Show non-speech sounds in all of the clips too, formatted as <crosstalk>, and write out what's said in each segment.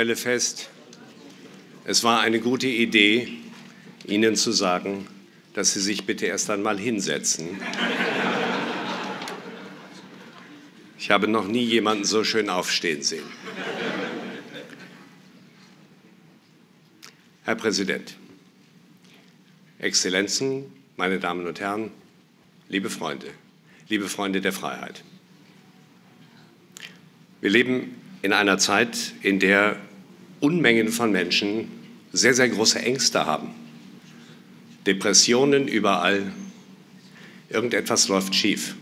stelle fest, es war eine gute Idee, Ihnen zu sagen, dass Sie sich bitte erst einmal hinsetzen. Ich habe noch nie jemanden so schön aufstehen sehen. Herr Präsident, Exzellenzen, meine Damen und Herren, liebe Freunde, liebe Freunde der Freiheit. Wir leben in einer Zeit, in der Unmengen von Menschen sehr, sehr große Ängste haben. Depressionen überall. Irgendetwas läuft schief,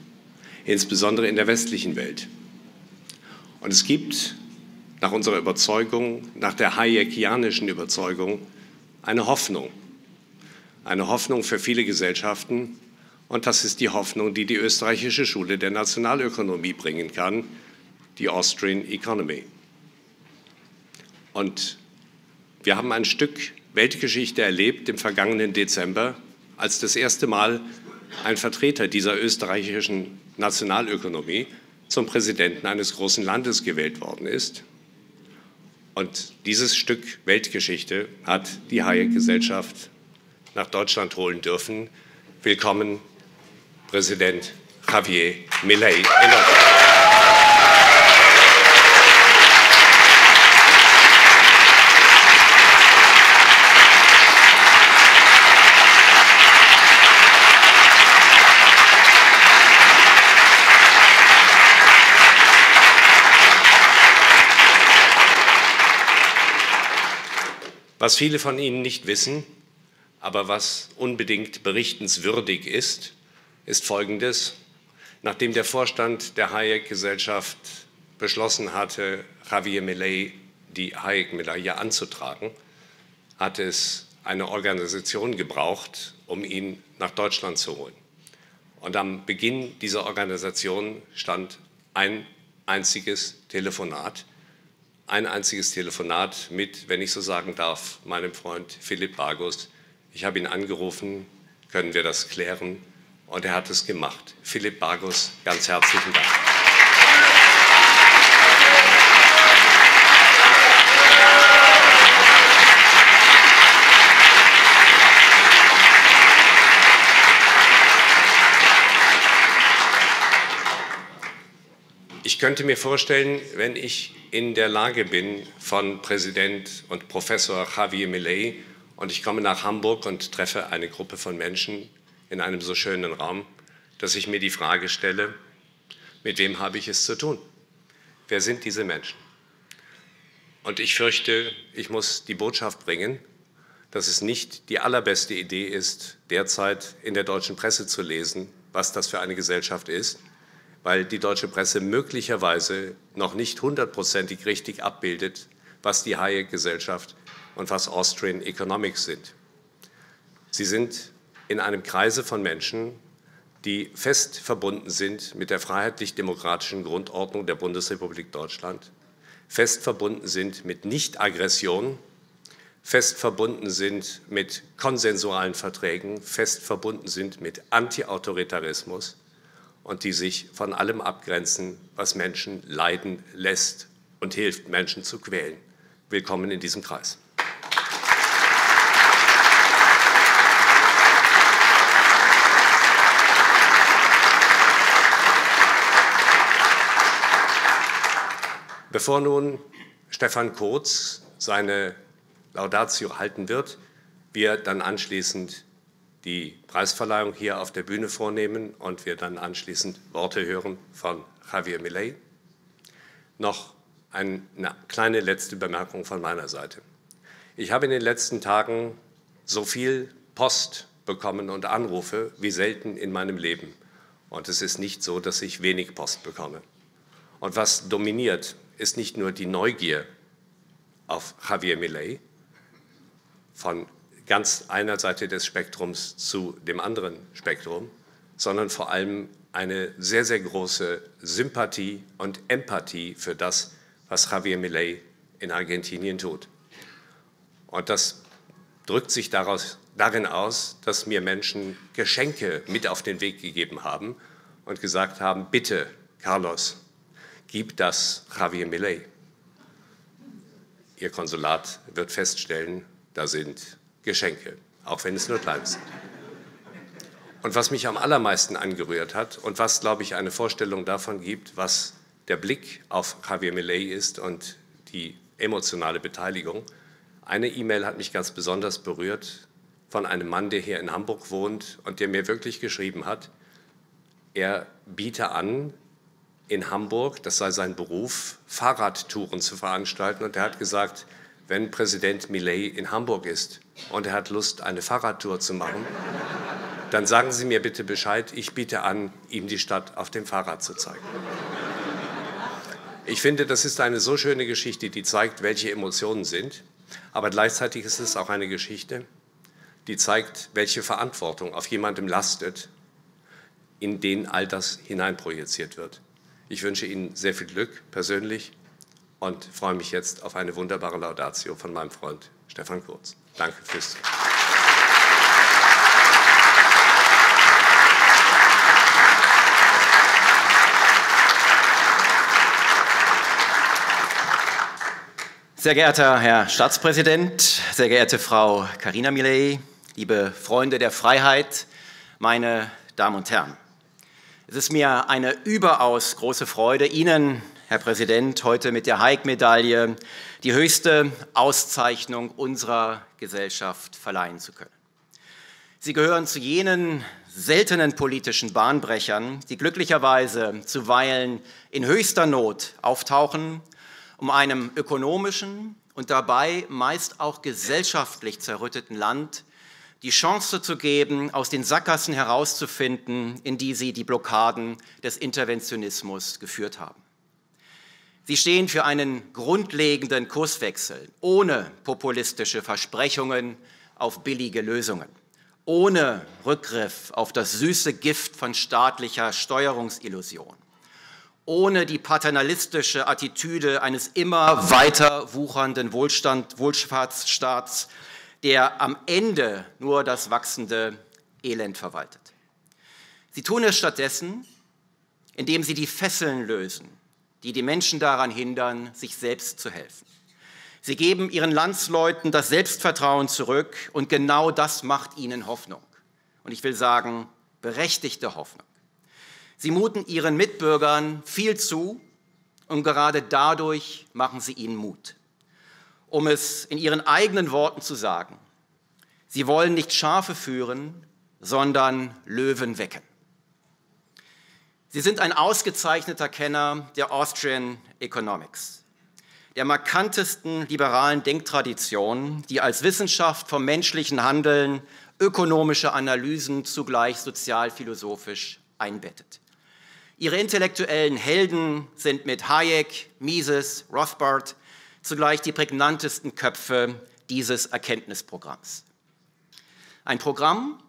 insbesondere in der westlichen Welt. Und es gibt nach unserer Überzeugung, nach der hayekianischen Überzeugung, eine Hoffnung. Eine Hoffnung für viele Gesellschaften. Und das ist die Hoffnung, die die österreichische Schule der Nationalökonomie bringen kann, die Austrian Economy. Und wir haben ein Stück Weltgeschichte erlebt im vergangenen Dezember, als das erste Mal ein Vertreter dieser österreichischen Nationalökonomie zum Präsidenten eines großen Landes gewählt worden ist. Und dieses Stück Weltgeschichte hat die Hayek-Gesellschaft nach Deutschland holen dürfen. Willkommen, Präsident Javier Milei. Was viele von Ihnen nicht wissen, aber was unbedingt berichtenswürdig ist, ist Folgendes. Nachdem der Vorstand der Hayek-Gesellschaft beschlossen hatte, Javier Millet die Hayek-Medaille anzutragen, hat es eine Organisation gebraucht, um ihn nach Deutschland zu holen. Und am Beginn dieser Organisation stand ein einziges Telefonat ein einziges Telefonat mit, wenn ich so sagen darf, meinem Freund Philipp Bargus. Ich habe ihn angerufen, können wir das klären? Und er hat es gemacht. Philipp Bargus, ganz herzlichen Dank. Ich könnte mir vorstellen, wenn ich in der Lage bin von Präsident und Professor Javier Millet und ich komme nach Hamburg und treffe eine Gruppe von Menschen in einem so schönen Raum, dass ich mir die Frage stelle, mit wem habe ich es zu tun? Wer sind diese Menschen? Und ich fürchte, ich muss die Botschaft bringen, dass es nicht die allerbeste Idee ist, derzeit in der deutschen Presse zu lesen, was das für eine Gesellschaft ist, weil die deutsche Presse möglicherweise noch nicht hundertprozentig richtig abbildet, was die haie gesellschaft und was Austrian Economics sind. Sie sind in einem Kreise von Menschen, die fest verbunden sind mit der freiheitlich-demokratischen Grundordnung der Bundesrepublik Deutschland, fest verbunden sind mit Nicht-Aggression, fest verbunden sind mit konsensualen Verträgen, fest verbunden sind mit Antiautoritarismus und die sich von allem abgrenzen, was Menschen leiden lässt und hilft, Menschen zu quälen. Willkommen in diesem Kreis. Bevor nun Stefan Kurz seine Laudatio halten wird, wir dann anschließend die Preisverleihung hier auf der Bühne vornehmen und wir dann anschließend Worte hören von Javier Millet. Noch eine kleine letzte Bemerkung von meiner Seite. Ich habe in den letzten Tagen so viel Post bekommen und Anrufe wie selten in meinem Leben. Und es ist nicht so, dass ich wenig Post bekomme. Und was dominiert, ist nicht nur die Neugier auf Javier Millet von ganz einer Seite des Spektrums zu dem anderen Spektrum, sondern vor allem eine sehr, sehr große Sympathie und Empathie für das, was Javier Millet in Argentinien tut. Und das drückt sich daraus, darin aus, dass mir Menschen Geschenke mit auf den Weg gegeben haben und gesagt haben, bitte, Carlos, gib das Javier Millet. Ihr Konsulat wird feststellen, da sind Geschenke, auch wenn es nur klein sind. Und was mich am allermeisten angerührt hat und was, glaube ich, eine Vorstellung davon gibt, was der Blick auf Javier Millet ist und die emotionale Beteiligung. Eine E-Mail hat mich ganz besonders berührt von einem Mann, der hier in Hamburg wohnt und der mir wirklich geschrieben hat, er biete an, in Hamburg, das sei sein Beruf, Fahrradtouren zu veranstalten. Und er hat gesagt, wenn Präsident Millet in Hamburg ist und er hat Lust, eine Fahrradtour zu machen, dann sagen Sie mir bitte Bescheid. Ich biete an, ihm die Stadt auf dem Fahrrad zu zeigen. Ich finde, das ist eine so schöne Geschichte, die zeigt, welche Emotionen sind. Aber gleichzeitig ist es auch eine Geschichte, die zeigt, welche Verantwortung auf jemandem lastet, in den all das hineinprojiziert wird. Ich wünsche Ihnen sehr viel Glück persönlich und freue mich jetzt auf eine wunderbare Laudatio von meinem Freund Stefan Kurz. Danke fürs Zuhören. Sehr geehrter Herr Staatspräsident, sehr geehrte Frau Karina Milley, liebe Freunde der Freiheit, meine Damen und Herren. Es ist mir eine überaus große Freude, Ihnen Herr Präsident, heute mit der Hayek-Medaille die höchste Auszeichnung unserer Gesellschaft verleihen zu können. Sie gehören zu jenen seltenen politischen Bahnbrechern, die glücklicherweise zuweilen in höchster Not auftauchen, um einem ökonomischen und dabei meist auch gesellschaftlich zerrütteten Land die Chance zu geben, aus den Sackgassen herauszufinden, in die sie die Blockaden des Interventionismus geführt haben. Sie stehen für einen grundlegenden Kurswechsel, ohne populistische Versprechungen auf billige Lösungen, ohne Rückgriff auf das süße Gift von staatlicher Steuerungsillusion, ohne die paternalistische Attitüde eines immer weiter wuchernden Wohlstand, Wohlfahrtsstaats, der am Ende nur das wachsende Elend verwaltet. Sie tun es stattdessen, indem sie die Fesseln lösen, die die Menschen daran hindern, sich selbst zu helfen. Sie geben ihren Landsleuten das Selbstvertrauen zurück und genau das macht ihnen Hoffnung. Und ich will sagen, berechtigte Hoffnung. Sie muten ihren Mitbürgern viel zu und gerade dadurch machen sie ihnen Mut. Um es in ihren eigenen Worten zu sagen, sie wollen nicht Schafe führen, sondern Löwen wecken. Sie sind ein ausgezeichneter Kenner der Austrian Economics, der markantesten liberalen Denktradition, die als Wissenschaft vom menschlichen Handeln ökonomische Analysen zugleich sozialphilosophisch einbettet. Ihre intellektuellen Helden sind mit Hayek, Mises, Rothbard zugleich die prägnantesten Köpfe dieses Erkenntnisprogramms. Ein Programm,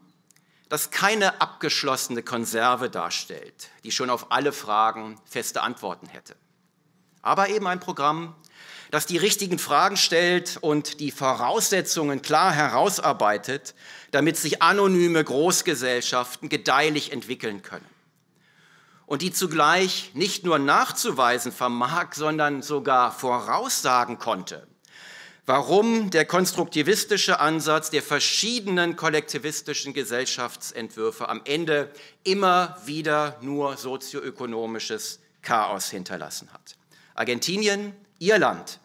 das keine abgeschlossene Konserve darstellt, die schon auf alle Fragen feste Antworten hätte. Aber eben ein Programm, das die richtigen Fragen stellt und die Voraussetzungen klar herausarbeitet, damit sich anonyme Großgesellschaften gedeihlich entwickeln können. Und die zugleich nicht nur nachzuweisen vermag, sondern sogar voraussagen konnte, warum der konstruktivistische Ansatz der verschiedenen kollektivistischen Gesellschaftsentwürfe am Ende immer wieder nur sozioökonomisches Chaos hinterlassen hat. Argentinien, Irland,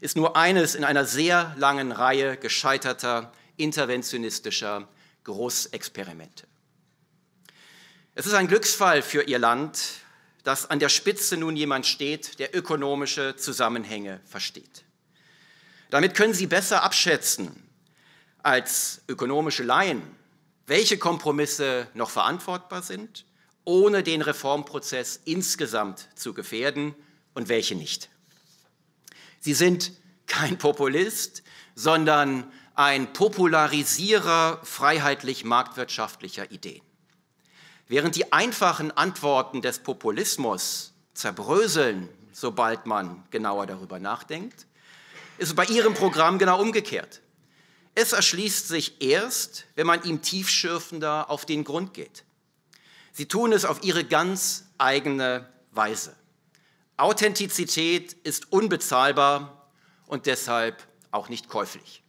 ist nur eines in einer sehr langen Reihe gescheiterter interventionistischer Großexperimente. Es ist ein Glücksfall für ihr Land, dass an der Spitze nun jemand steht, der ökonomische Zusammenhänge versteht. Damit können Sie besser abschätzen als ökonomische Laien, welche Kompromisse noch verantwortbar sind, ohne den Reformprozess insgesamt zu gefährden und welche nicht. Sie sind kein Populist, sondern ein Popularisierer freiheitlich-marktwirtschaftlicher Ideen. Während die einfachen Antworten des Populismus zerbröseln, sobald man genauer darüber nachdenkt, ist bei Ihrem Programm genau umgekehrt. Es erschließt sich erst, wenn man ihm tiefschürfender auf den Grund geht. Sie tun es auf ihre ganz eigene Weise. Authentizität ist unbezahlbar und deshalb auch nicht käuflich.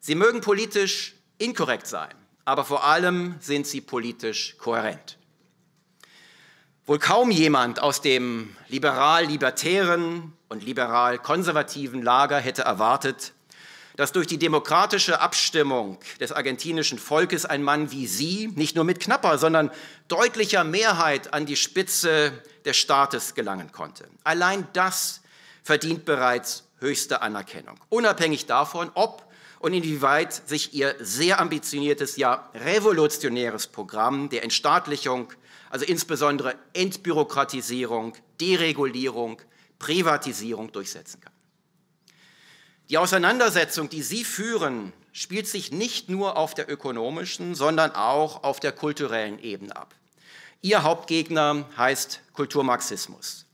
Sie mögen politisch inkorrekt sein, aber vor allem sind sie politisch kohärent. Wohl kaum jemand aus dem liberal-libertären, und liberal-konservativen Lager hätte erwartet, dass durch die demokratische Abstimmung des argentinischen Volkes ein Mann wie Sie nicht nur mit knapper, sondern deutlicher Mehrheit an die Spitze des Staates gelangen konnte. Allein das verdient bereits höchste Anerkennung, unabhängig davon, ob und inwieweit sich ihr sehr ambitioniertes, ja revolutionäres Programm der Entstaatlichung, also insbesondere Entbürokratisierung, Deregulierung, Privatisierung durchsetzen kann. Die Auseinandersetzung, die Sie führen, spielt sich nicht nur auf der ökonomischen, sondern auch auf der kulturellen Ebene ab. Ihr Hauptgegner heißt Kulturmarxismus.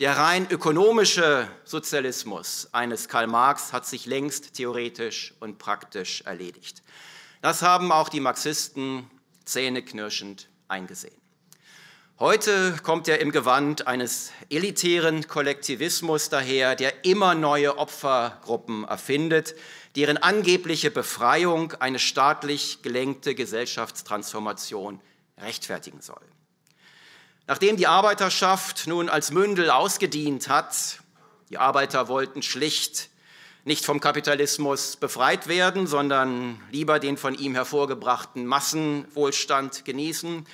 Der rein ökonomische Sozialismus eines Karl Marx hat sich längst theoretisch und praktisch erledigt. Das haben auch die Marxisten zähneknirschend eingesehen. Heute kommt er im Gewand eines elitären Kollektivismus daher, der immer neue Opfergruppen erfindet, deren angebliche Befreiung eine staatlich gelenkte Gesellschaftstransformation rechtfertigen soll. Nachdem die Arbeiterschaft nun als Mündel ausgedient hat, die Arbeiter wollten schlicht nicht vom Kapitalismus befreit werden, sondern lieber den von ihm hervorgebrachten Massenwohlstand genießen,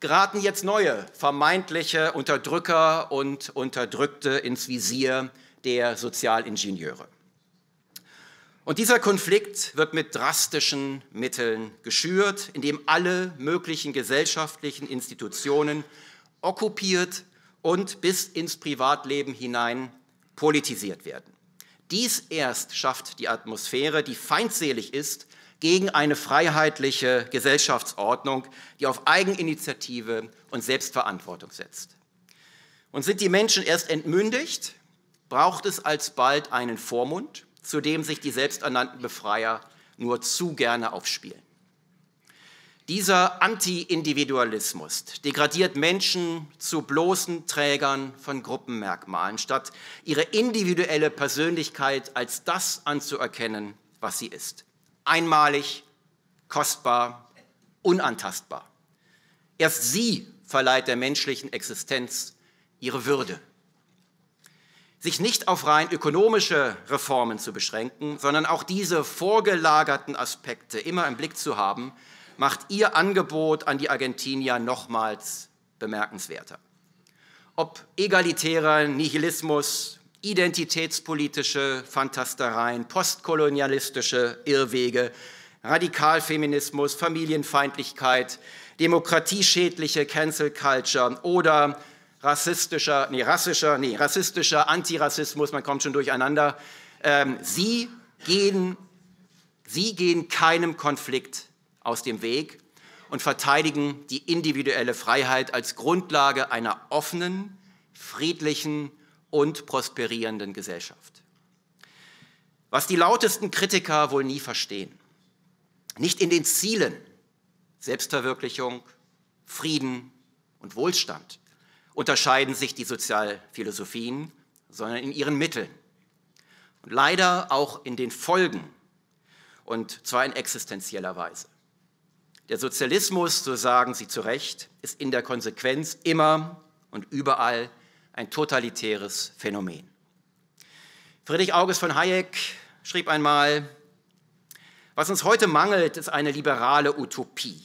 geraten jetzt neue vermeintliche Unterdrücker und Unterdrückte ins Visier der Sozialingenieure. Und dieser Konflikt wird mit drastischen Mitteln geschürt, indem alle möglichen gesellschaftlichen Institutionen okkupiert und bis ins Privatleben hinein politisiert werden. Dies erst schafft die Atmosphäre, die feindselig ist gegen eine freiheitliche Gesellschaftsordnung, die auf Eigeninitiative und Selbstverantwortung setzt. Und sind die Menschen erst entmündigt, braucht es alsbald einen Vormund, zu dem sich die selbsternannten Befreier nur zu gerne aufspielen. Dieser Anti-Individualismus degradiert Menschen zu bloßen Trägern von Gruppenmerkmalen, statt ihre individuelle Persönlichkeit als das anzuerkennen, was sie ist einmalig, kostbar, unantastbar. Erst sie verleiht der menschlichen Existenz ihre Würde. Sich nicht auf rein ökonomische Reformen zu beschränken, sondern auch diese vorgelagerten Aspekte immer im Blick zu haben, macht ihr Angebot an die Argentinier nochmals bemerkenswerter. Ob egalitärer Nihilismus, identitätspolitische Fantastereien, postkolonialistische Irrwege, Radikalfeminismus, Familienfeindlichkeit, demokratieschädliche Cancel Culture oder rassistischer, nee, rassischer, nee, rassistischer Antirassismus, man kommt schon durcheinander. Ähm, sie, gehen, sie gehen keinem Konflikt aus dem Weg und verteidigen die individuelle Freiheit als Grundlage einer offenen, friedlichen und prosperierenden Gesellschaft. Was die lautesten Kritiker wohl nie verstehen. Nicht in den Zielen Selbstverwirklichung, Frieden und Wohlstand unterscheiden sich die Sozialphilosophien, sondern in ihren Mitteln und leider auch in den Folgen und zwar in existenzieller Weise. Der Sozialismus, so sagen Sie zu Recht, ist in der Konsequenz immer und überall ein totalitäres Phänomen. Friedrich August von Hayek schrieb einmal, was uns heute mangelt, ist eine liberale Utopie,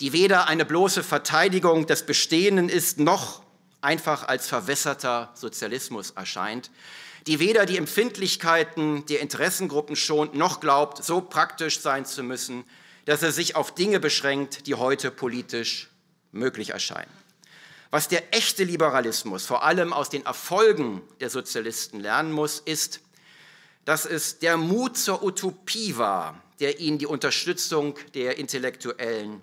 die weder eine bloße Verteidigung des Bestehenden ist, noch einfach als verwässerter Sozialismus erscheint, die weder die Empfindlichkeiten der Interessengruppen schont, noch glaubt, so praktisch sein zu müssen, dass er sich auf Dinge beschränkt, die heute politisch möglich erscheinen. Was der echte Liberalismus vor allem aus den Erfolgen der Sozialisten lernen muss, ist, dass es der Mut zur Utopie war, der ihnen die Unterstützung der Intellektuellen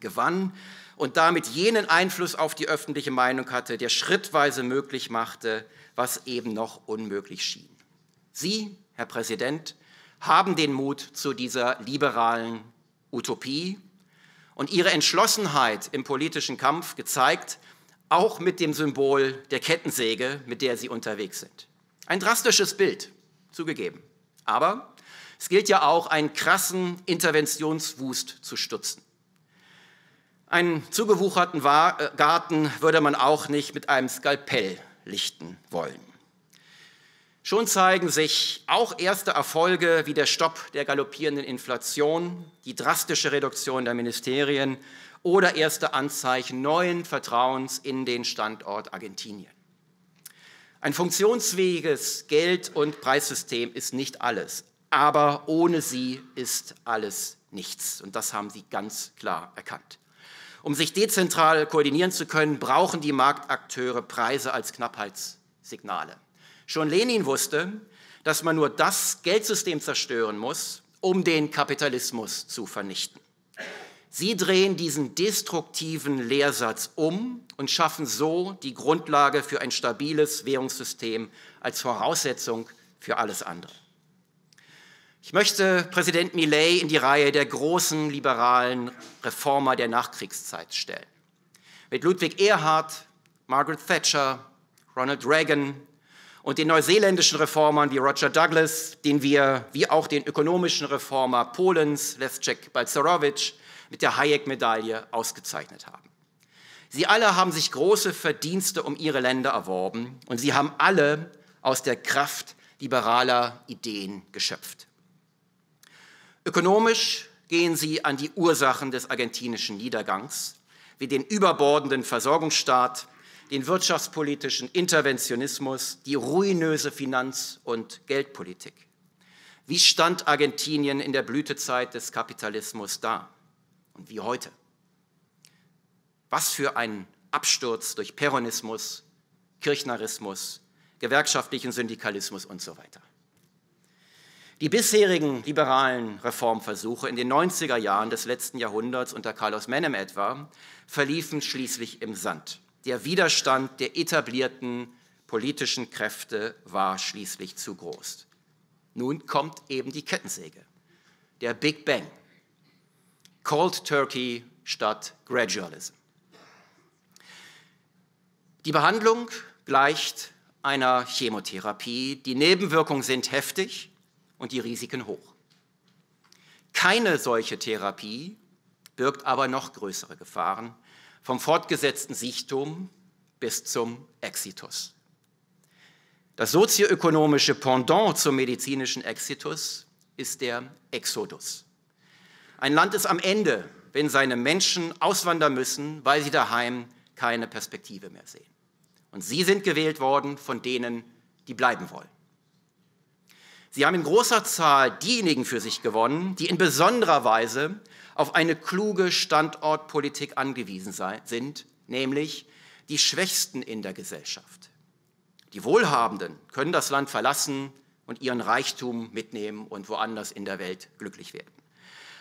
gewann und damit jenen Einfluss auf die öffentliche Meinung hatte, der schrittweise möglich machte, was eben noch unmöglich schien. Sie, Herr Präsident, haben den Mut zu dieser liberalen Utopie und ihre Entschlossenheit im politischen Kampf gezeigt, auch mit dem Symbol der Kettensäge, mit der sie unterwegs sind. Ein drastisches Bild, zugegeben. Aber es gilt ja auch, einen krassen Interventionswust zu stutzen. Einen zugewucherten äh, Garten würde man auch nicht mit einem Skalpell lichten wollen. Schon zeigen sich auch erste Erfolge wie der Stopp der galoppierenden Inflation, die drastische Reduktion der Ministerien oder erste Anzeichen neuen Vertrauens in den Standort Argentinien. Ein funktionsfähiges Geld- und Preissystem ist nicht alles, aber ohne sie ist alles nichts. Und das haben Sie ganz klar erkannt. Um sich dezentral koordinieren zu können, brauchen die Marktakteure Preise als Knappheitssignale. Schon Lenin wusste, dass man nur das Geldsystem zerstören muss, um den Kapitalismus zu vernichten. Sie drehen diesen destruktiven Lehrsatz um und schaffen so die Grundlage für ein stabiles Währungssystem als Voraussetzung für alles andere. Ich möchte Präsident Millet in die Reihe der großen liberalen Reformer der Nachkriegszeit stellen. Mit Ludwig Erhard, Margaret Thatcher, Ronald Reagan, und den neuseeländischen Reformern wie Roger Douglas, den wir, wie auch den ökonomischen Reformer Polens, Leszek Balcerowicz, mit der Hayek-Medaille ausgezeichnet haben. Sie alle haben sich große Verdienste um ihre Länder erworben und sie haben alle aus der Kraft liberaler Ideen geschöpft. Ökonomisch gehen sie an die Ursachen des argentinischen Niedergangs, wie den überbordenden Versorgungsstaat, den wirtschaftspolitischen Interventionismus, die ruinöse Finanz- und Geldpolitik. Wie stand Argentinien in der Blütezeit des Kapitalismus da und wie heute? Was für ein Absturz durch Peronismus, Kirchnerismus, gewerkschaftlichen Syndikalismus und so weiter. Die bisherigen liberalen Reformversuche in den 90er Jahren des letzten Jahrhunderts unter Carlos Menem etwa verliefen schließlich im Sand. Der Widerstand der etablierten politischen Kräfte war schließlich zu groß. Nun kommt eben die Kettensäge, der Big Bang, Cold Turkey statt Gradualism. Die Behandlung gleicht einer Chemotherapie. Die Nebenwirkungen sind heftig und die Risiken hoch. Keine solche Therapie birgt aber noch größere Gefahren, vom fortgesetzten Sichtum bis zum Exitus. Das sozioökonomische Pendant zum medizinischen Exitus ist der Exodus. Ein Land ist am Ende, wenn seine Menschen auswandern müssen, weil sie daheim keine Perspektive mehr sehen. Und sie sind gewählt worden von denen, die bleiben wollen. Sie haben in großer Zahl diejenigen für sich gewonnen, die in besonderer Weise auf eine kluge Standortpolitik angewiesen sind, nämlich die Schwächsten in der Gesellschaft. Die Wohlhabenden können das Land verlassen und ihren Reichtum mitnehmen und woanders in der Welt glücklich werden.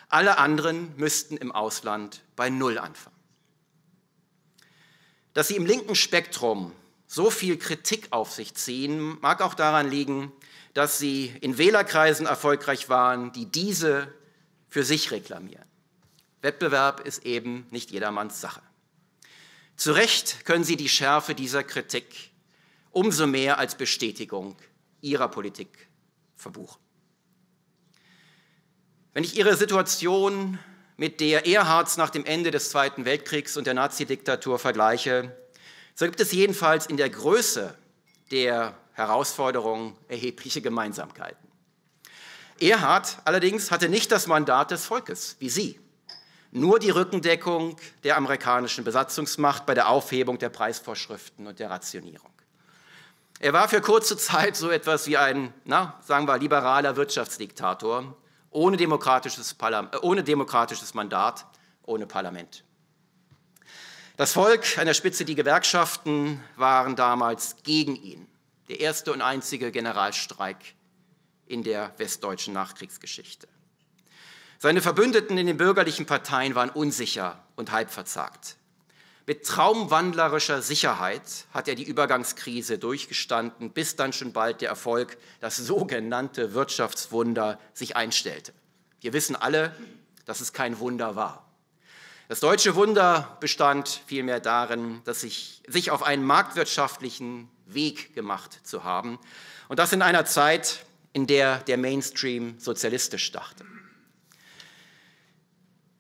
Alle anderen müssten im Ausland bei Null anfangen. Dass sie im linken Spektrum so viel Kritik auf sich ziehen, mag auch daran liegen, dass sie in Wählerkreisen erfolgreich waren, die diese für sich reklamieren. Wettbewerb ist eben nicht jedermanns Sache. Zu Recht können Sie die Schärfe dieser Kritik umso mehr als Bestätigung Ihrer Politik verbuchen. Wenn ich Ihre Situation mit der Erhards nach dem Ende des Zweiten Weltkriegs und der Nazidiktatur vergleiche, so gibt es jedenfalls in der Größe der Herausforderungen erhebliche Gemeinsamkeiten. Erhard allerdings hatte nicht das Mandat des Volkes, wie Sie nur die Rückendeckung der amerikanischen Besatzungsmacht bei der Aufhebung der Preisvorschriften und der Rationierung. Er war für kurze Zeit so etwas wie ein, na, sagen wir, liberaler Wirtschaftsdiktator, ohne demokratisches, äh, ohne demokratisches Mandat, ohne Parlament. Das Volk, an der Spitze die Gewerkschaften, waren damals gegen ihn. Der erste und einzige Generalstreik in der westdeutschen Nachkriegsgeschichte. Seine Verbündeten in den bürgerlichen Parteien waren unsicher und halb verzagt. Mit traumwandlerischer Sicherheit hat er die Übergangskrise durchgestanden, bis dann schon bald der Erfolg, das sogenannte Wirtschaftswunder, sich einstellte. Wir wissen alle, dass es kein Wunder war. Das deutsche Wunder bestand vielmehr darin, dass sich, sich auf einen marktwirtschaftlichen Weg gemacht zu haben und das in einer Zeit, in der der Mainstream sozialistisch dachte.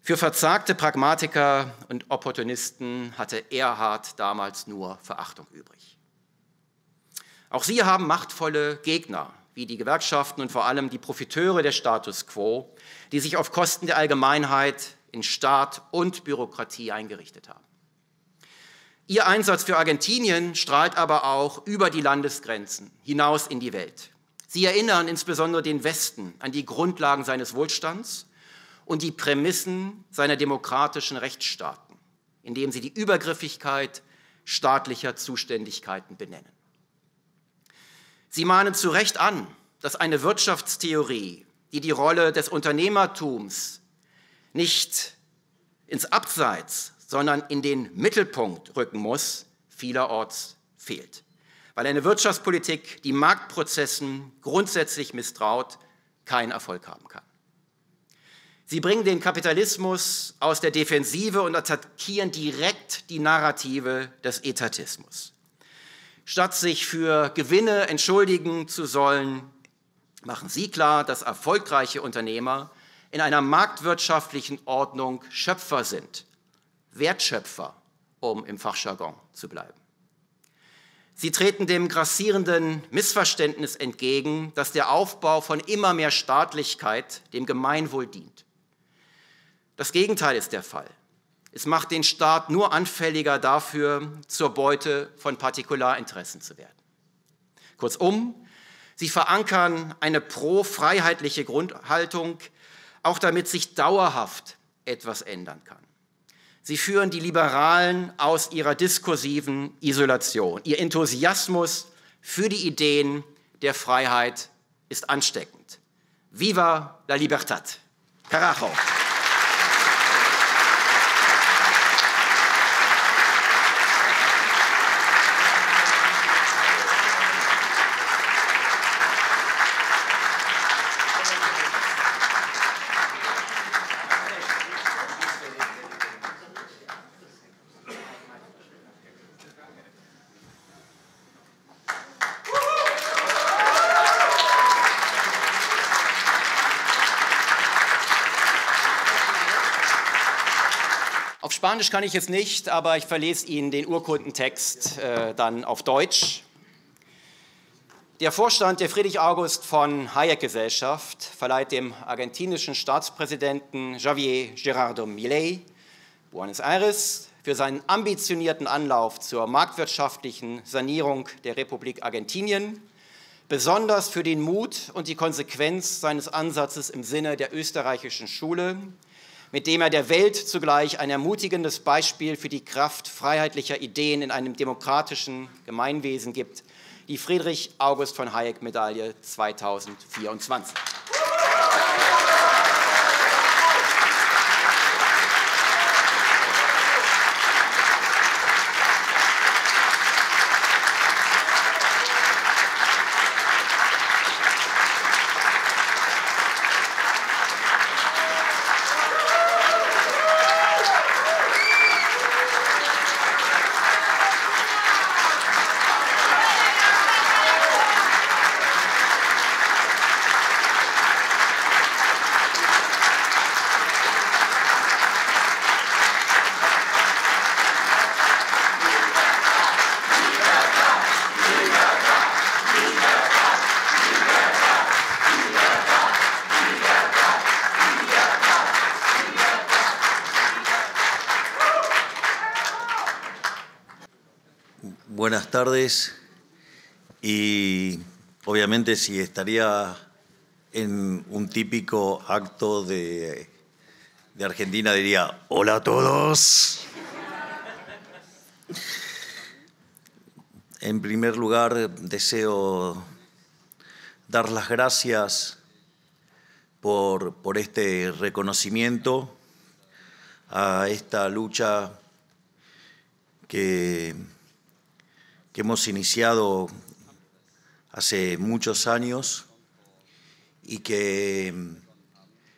Für verzagte Pragmatiker und Opportunisten hatte Erhard damals nur Verachtung übrig. Auch sie haben machtvolle Gegner, wie die Gewerkschaften und vor allem die Profiteure der Status quo, die sich auf Kosten der Allgemeinheit in Staat und Bürokratie eingerichtet haben. Ihr Einsatz für Argentinien strahlt aber auch über die Landesgrenzen hinaus in die Welt. Sie erinnern insbesondere den Westen an die Grundlagen seines Wohlstands und die Prämissen seiner demokratischen Rechtsstaaten, indem sie die Übergriffigkeit staatlicher Zuständigkeiten benennen. Sie mahnen zu Recht an, dass eine Wirtschaftstheorie, die die Rolle des Unternehmertums nicht ins Abseits, sondern in den Mittelpunkt rücken muss, vielerorts fehlt. Weil eine Wirtschaftspolitik, die Marktprozessen grundsätzlich misstraut, keinen Erfolg haben kann. Sie bringen den Kapitalismus aus der Defensive und attackieren direkt die Narrative des Etatismus. Statt sich für Gewinne entschuldigen zu sollen, machen Sie klar, dass erfolgreiche Unternehmer in einer marktwirtschaftlichen Ordnung Schöpfer sind, Wertschöpfer, um im Fachjargon zu bleiben. Sie treten dem grassierenden Missverständnis entgegen, dass der Aufbau von immer mehr Staatlichkeit dem Gemeinwohl dient. Das Gegenteil ist der Fall. Es macht den Staat nur anfälliger dafür, zur Beute von Partikularinteressen zu werden. Kurzum, sie verankern eine pro-freiheitliche Grundhaltung, auch damit sich dauerhaft etwas ändern kann. Sie führen die Liberalen aus ihrer diskursiven Isolation. Ihr Enthusiasmus für die Ideen der Freiheit ist ansteckend. Viva la Libertad! Carajo! Spanisch kann ich jetzt nicht, aber ich verlese Ihnen den Urkundentext äh, dann auf Deutsch. Der Vorstand der Friedrich August von Hayek Gesellschaft verleiht dem argentinischen Staatspräsidenten Javier Gerardo Milei Buenos Aires für seinen ambitionierten Anlauf zur marktwirtschaftlichen Sanierung der Republik Argentinien, besonders für den Mut und die Konsequenz seines Ansatzes im Sinne der österreichischen Schule mit dem er der Welt zugleich ein ermutigendes Beispiel für die Kraft freiheitlicher Ideen in einem demokratischen Gemeinwesen gibt, die Friedrich August von Hayek Medaille 2024. Applaus tardes y obviamente si estaría en un típico acto de, Argentina diría, hola a todos. en primer lugar, deseo dar las gracias por, por este reconocimiento a esta lucha que que hemos iniciado hace muchos años y que mm,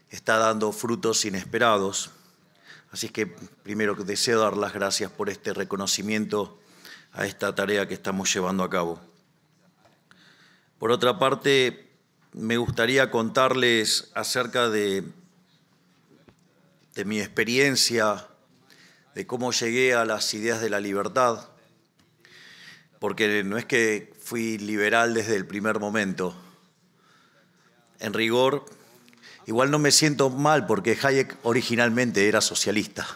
está dando frutos inesperados. Así que primero deseo dar las gracias por este reconocimiento a esta tarea que estamos llevando a cabo. Por otra parte, me gustaría contarles acerca de, de mi experiencia, de cómo llegué a las ideas de la libertad porque no es que fui liberal desde el primer momento. En rigor, igual no me siento mal porque Hayek originalmente era socialista.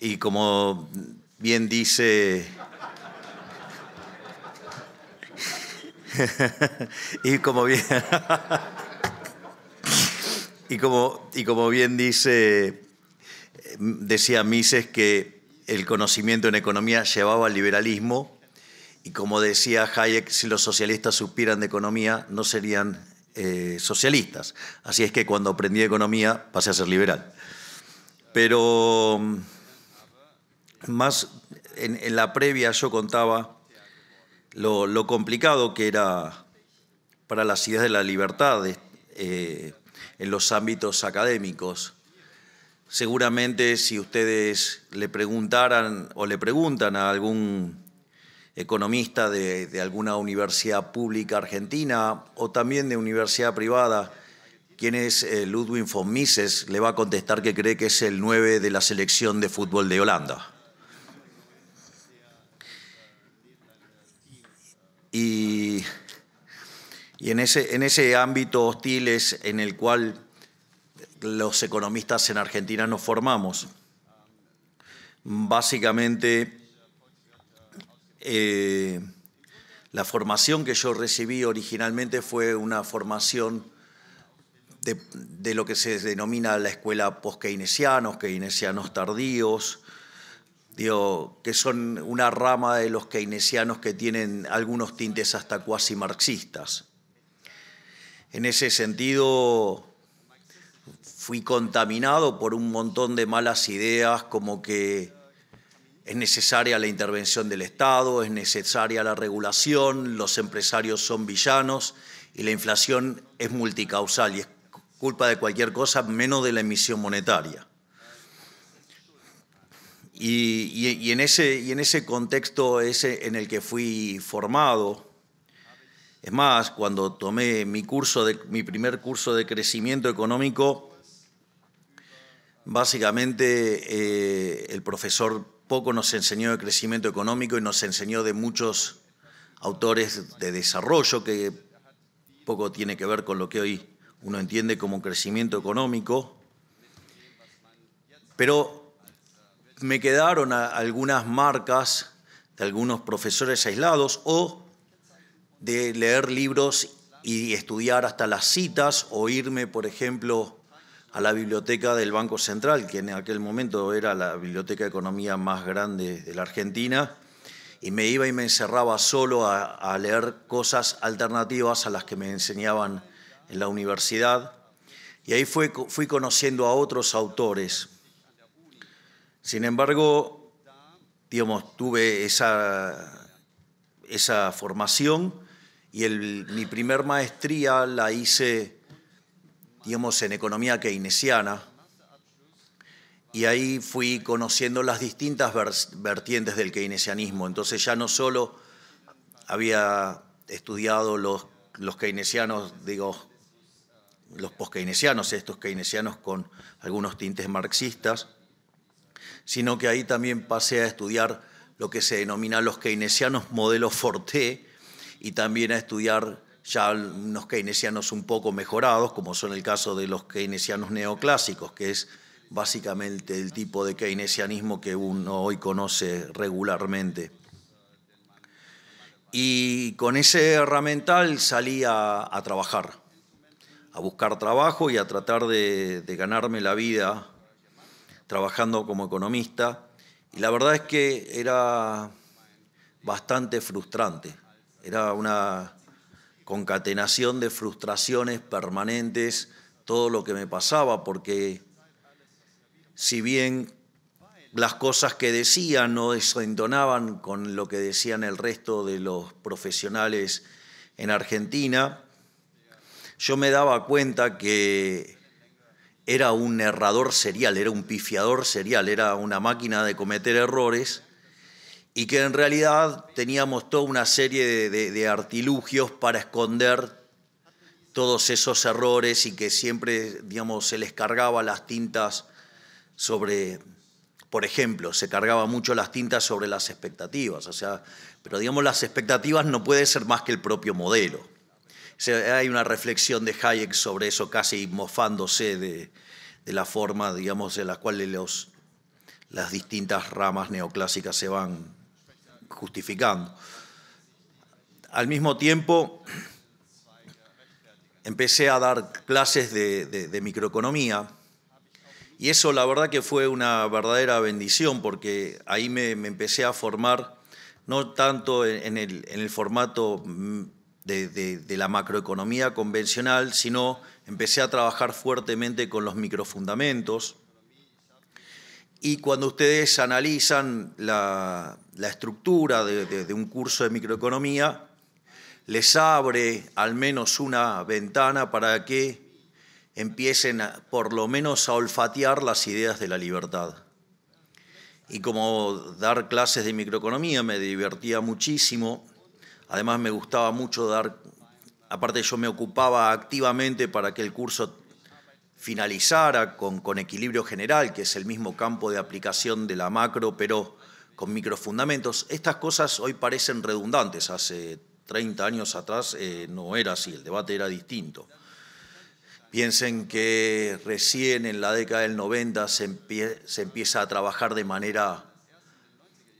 Y como bien dice... <laughs> y como bien... <laughs> y, como, y como bien dice, eh, decía Mises que el conocimiento en economía llevaba al liberalismo y como decía Hayek, si los socialistas supieran de economía no serían eh, socialistas. Así es que cuando aprendí economía pasé a ser liberal. Pero mm, más en, la previa yo contaba lo, complicado que era para las ideas de la libertad eh, en los ámbitos académicos Seguramente si ustedes le preguntaran o le preguntan a algún economista de, alguna universidad pública argentina o también de universidad privada, quién es eh, Ludwig von Mises, le va a contestar que cree que es el 9 de la selección de fútbol de Holanda. Y, en, ese, en ese ámbito hostil es en el cual los economistas en Argentina nos formamos. Básicamente, eh, la formación que yo recibí originalmente fue una formación de, lo que se denomina la escuela post-keynesianos, keynesianos tardíos, digo, que son una rama de los keynesianos que tienen algunos tintes hasta cuasi marxistas. En ese sentido, fui contaminado por un montón de malas ideas como que es necesaria la intervención del Estado, es necesaria la regulación, los empresarios son villanos y la inflación es multicausal y es culpa de cualquier cosa menos de la emisión monetaria. Y, en, ese, y en ese contexto ese en el que fui formado, es más, cuando tomé mi, curso de, mi primer curso de crecimiento económico, Básicamente, eh, el profesor poco nos enseñó de crecimiento económico y nos enseñó de muchos autores de desarrollo que poco tiene que ver con lo que hoy uno entiende como crecimiento económico. Pero me quedaron algunas marcas de algunos profesores aislados o de leer libros y estudiar hasta las citas o irme, por ejemplo, a la biblioteca del Banco Central, que en aquel momento era la biblioteca de economía más grande de la Argentina, y me iba y me encerraba solo a, leer cosas alternativas a las que me enseñaban en la universidad. Y ahí fue, fui conociendo a otros autores. Sin embargo, digamos, tuve esa, esa formación y mi primer maestría la hice digamos, en economía keynesiana, y ahí fui conociendo las distintas vertientes del keynesianismo. Entonces ya no solo había estudiado los, los keynesianos, digo, los poskeynesianos estos keynesianos con algunos tintes marxistas, sino que ahí también pasé a estudiar lo que se denomina los keynesianos modelo Forte y también a estudiar ya unos keynesianos un poco mejorados, como son el caso de los keynesianos neoclásicos, que es básicamente el tipo de keynesianismo que uno hoy conoce regularmente. Y con ese herramental salí a, trabajar, a buscar trabajo y a tratar de ganarme la vida trabajando como economista. Y la verdad es que era bastante frustrante. Era una, concatenación de frustraciones permanentes, todo lo que me pasaba, porque si bien las cosas que decía no desentonaban con lo que decían el resto de los profesionales en Argentina, yo me daba cuenta que era un errador serial, era un pifiador serial, era una máquina de cometer errores y que en realidad teníamos toda una serie de, artilugios para esconder todos esos errores y que siempre, digamos, se les cargaba las tintas sobre, por ejemplo, se cargaba mucho las tintas sobre las expectativas, o sea, pero digamos, las expectativas no puede ser más que el propio modelo. hay una reflexión de Hayek sobre eso, casi mofándose de, la forma, digamos, en la cual los, las distintas ramas neoclásicas se van justificando. Al mismo tiempo, empecé a dar clases de, microeconomía y eso la verdad que fue una verdadera bendición porque ahí me, empecé a formar no tanto en el, formato mm, de, de, la macroeconomía convencional, sino empecé a trabajar fuertemente con los microfundamentos, y cuando ustedes analizan la, estructura de, un curso de microeconomía, les abre al menos una ventana para que empiecen por lo menos a olfatear las ideas de la libertad. Y como dar clases de microeconomía me divertía muchísimo, además me gustaba mucho dar, aparte yo me ocupaba activamente para que el curso finalizara con, con equilibrio general, que es el mismo campo de aplicación de la macro, pero con microfundamentos. Estas cosas hoy parecen redundantes. Hace 30 años atrás eh, no era así, el debate era distinto. Piensen que recién en la década del 90 se, se empieza a trabajar de manera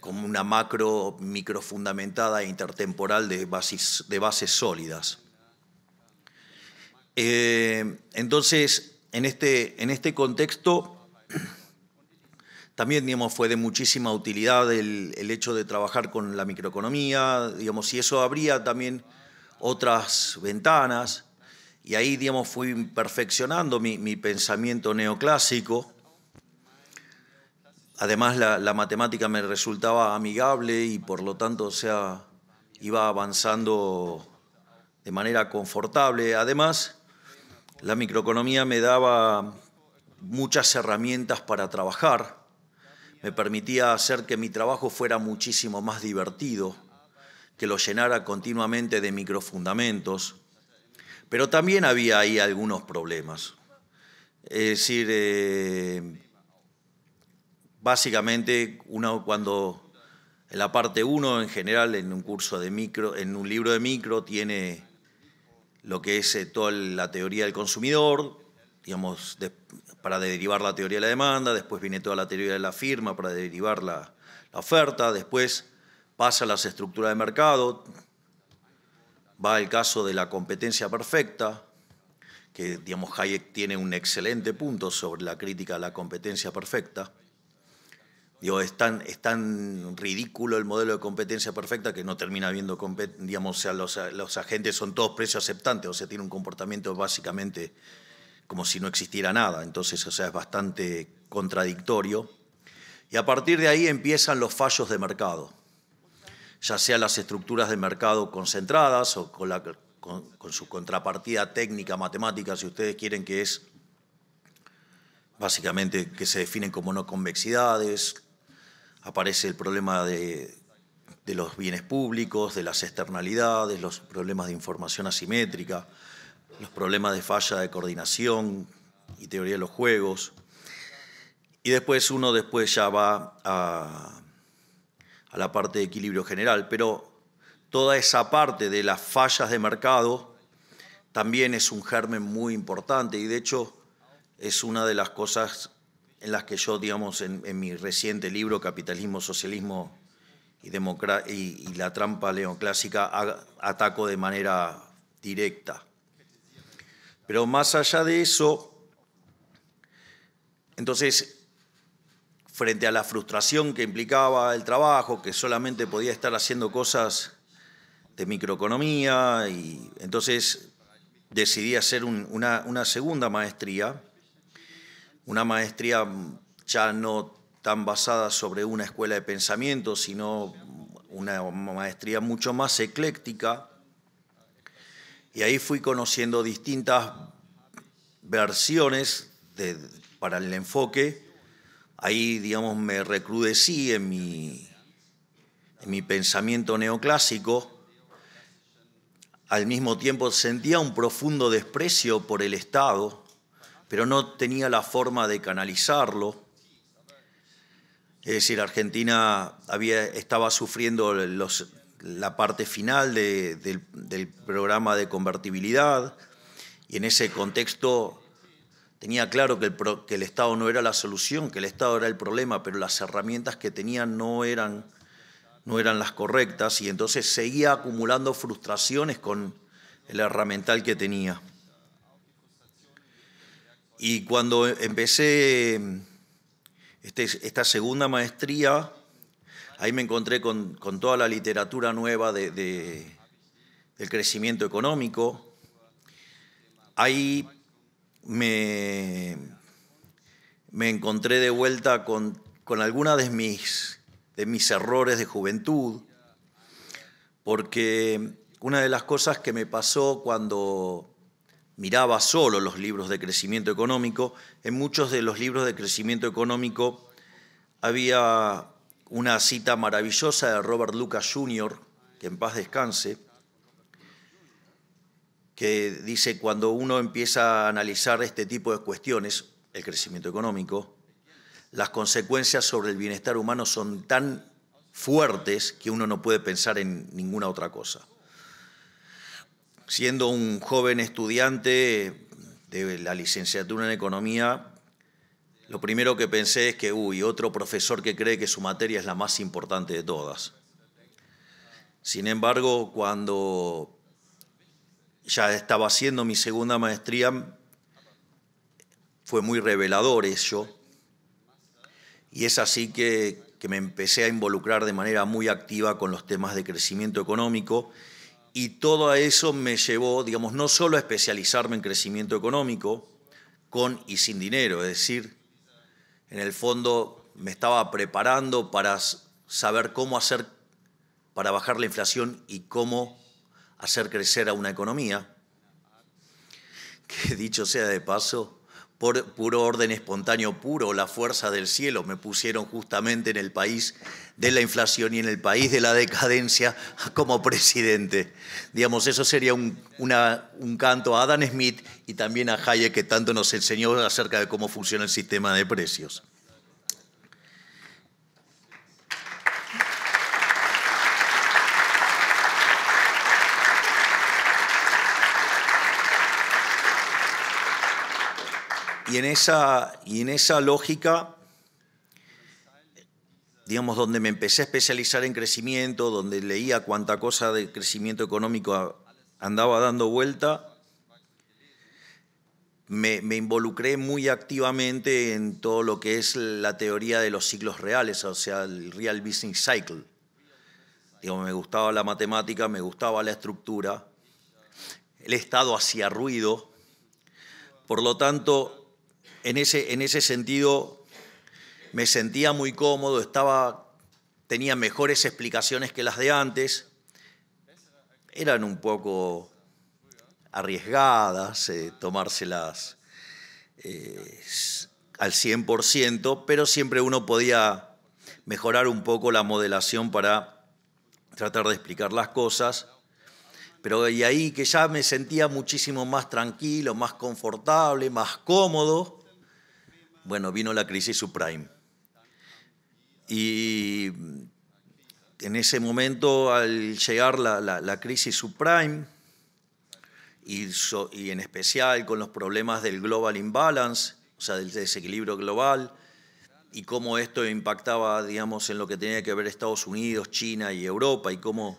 como una macro microfundamentada e intertemporal de bases, de bases sólidas. Eh, entonces, en este, en este contexto también digamos, fue de muchísima utilidad el, hecho de trabajar con la microeconomía, digamos, y eso abría también otras ventanas. Y ahí digamos, fui perfeccionando mi, pensamiento neoclásico. Además, la, la, matemática me resultaba amigable y por lo tanto, o sea, iba avanzando de manera confortable. Además, la microeconomía me daba muchas herramientas para trabajar, me permitía hacer que mi trabajo fuera muchísimo más divertido, que lo llenara continuamente de microfundamentos, pero también había ahí algunos problemas. Es decir, eh, básicamente uno cuando en la parte 1 en general en un curso de micro, en un libro de micro tiene lo que es eh, toda la teoría del consumidor, digamos, para derivar la teoría de la demanda, después viene toda la teoría de la firma para derivar la, oferta, después pasa a las estructuras de mercado, va el caso de la competencia perfecta, que digamos Hayek tiene un excelente punto sobre la crítica a la competencia perfecta. Digo, es tan, ridículo el modelo de competencia perfecta que no termina habiendo, digamos, o sea, los, agentes son todos precio aceptantes, o sea, tiene un comportamiento básicamente como si no existiera nada. Entonces, o sea, es bastante contradictorio. Y a partir de ahí empiezan los fallos de mercado, ya sea las estructuras de mercado concentradas o con, la, con su contrapartida técnica, matemática, si ustedes quieren, que es básicamente que se definen como no convexidades, aparece el problema de, los bienes públicos, de las externalidades, los problemas de información asimétrica, los problemas de falla de coordinación y teoría de los juegos. Y después uno después ya va a, a la parte de equilibrio general, pero toda esa parte de las fallas de mercado también es un germen muy importante y de hecho es una de las cosas en las que yo, digamos, en, mi reciente libro, Capitalismo, Socialismo y, la trampa Neoclásica, ataco de manera directa. Pero más allá de eso, entonces, frente a la frustración que implicaba el trabajo, que solamente podía estar haciendo cosas de microeconomía, y entonces decidí hacer una segunda maestría una maestría ya no tan basada sobre una escuela de pensamiento, sino una maestría mucho más ecléctica. Y ahí fui conociendo distintas versiones para el enfoque. Ahí, digamos, me recrudecí en mi, en mi pensamiento neoclásico. Al mismo tiempo sentía un profundo desprecio por el Estado pero no tenía la forma de canalizarlo. Es decir, Argentina estaba sufriendo la parte final del, programa de convertibilidad y en ese contexto tenía claro que el, Estado no era la solución, que el Estado era el problema, pero las herramientas que tenía no eran, no eran las correctas y entonces seguía acumulando frustraciones con el herramental que tenía. Y cuando empecé em, este, esta segunda maestría, ahí me encontré con, toda la literatura nueva de, del crecimiento económico. Ahí me, me encontré de vuelta con, con algunos de mis errores de juventud, porque una de las cosas que me pasó cuando miraba solo los libros de crecimiento económico, en muchos de los libros de crecimiento económico había una cita maravillosa de Robert Lucas Jr., que en paz descanse, que dice, cuando uno empieza a analizar este tipo de cuestiones, el crecimiento económico, las consecuencias sobre el bienestar humano son tan fuertes que uno no puede pensar en ninguna otra cosa siendo un joven estudiante de la licenciatura en economía, lo primero que pensé es que, uy, otro profesor que cree que su materia es la más importante de todas. Sin embargo, cuando ya estaba haciendo mi segunda maestría, fue muy revelador eso. Y es así que, que me empecé a involucrar de manera muy activa con los temas de crecimiento económico y todo eso me llevó, digamos, no solo a especializarme en crecimiento económico, con y sin dinero, es decir, en el fondo me estaba preparando para saber cómo hacer, para bajar la inflación y cómo hacer crecer a una economía, que dicho sea de paso, por puro orden espontáneo puro, la fuerza del cielo, me pusieron justamente en el país de la inflación y en el país de la decadencia <laughs> como presidente. Digamos, eso sería un, un canto a Adam Smith y también a Hayek, que tanto nos enseñó acerca de cómo funciona el sistema de precios. Y en esa, y en esa lógica, digamos, donde me empecé a especializar en crecimiento, donde leía cuánta cosa de crecimiento económico andaba dando vuelta, me, me, involucré muy activamente en todo lo que es la teoría de los ciclos reales, o sea, el Real Business Cycle. Digamos, me gustaba la matemática, me gustaba la estructura, el estado hacía ruido. Por lo tanto, en ese, sentido me sentía muy cómodo, estaba, tenía mejores explicaciones que las de antes, eran un poco arriesgadas, eh, tomárselas eh, al 100%, pero siempre uno podía mejorar un poco la modelación para tratar de explicar las cosas. Pero de ahí que ya me sentía muchísimo más tranquilo, más confortable, más cómodo, bueno, vino la crisis subprime. Y en ese momento, al llegar la, crisis subprime, y, en especial con los problemas del global imbalance, o sea, del desequilibrio global, y cómo esto impactaba, digamos, en lo que tenía que ver Estados Unidos, China y Europa, y cómo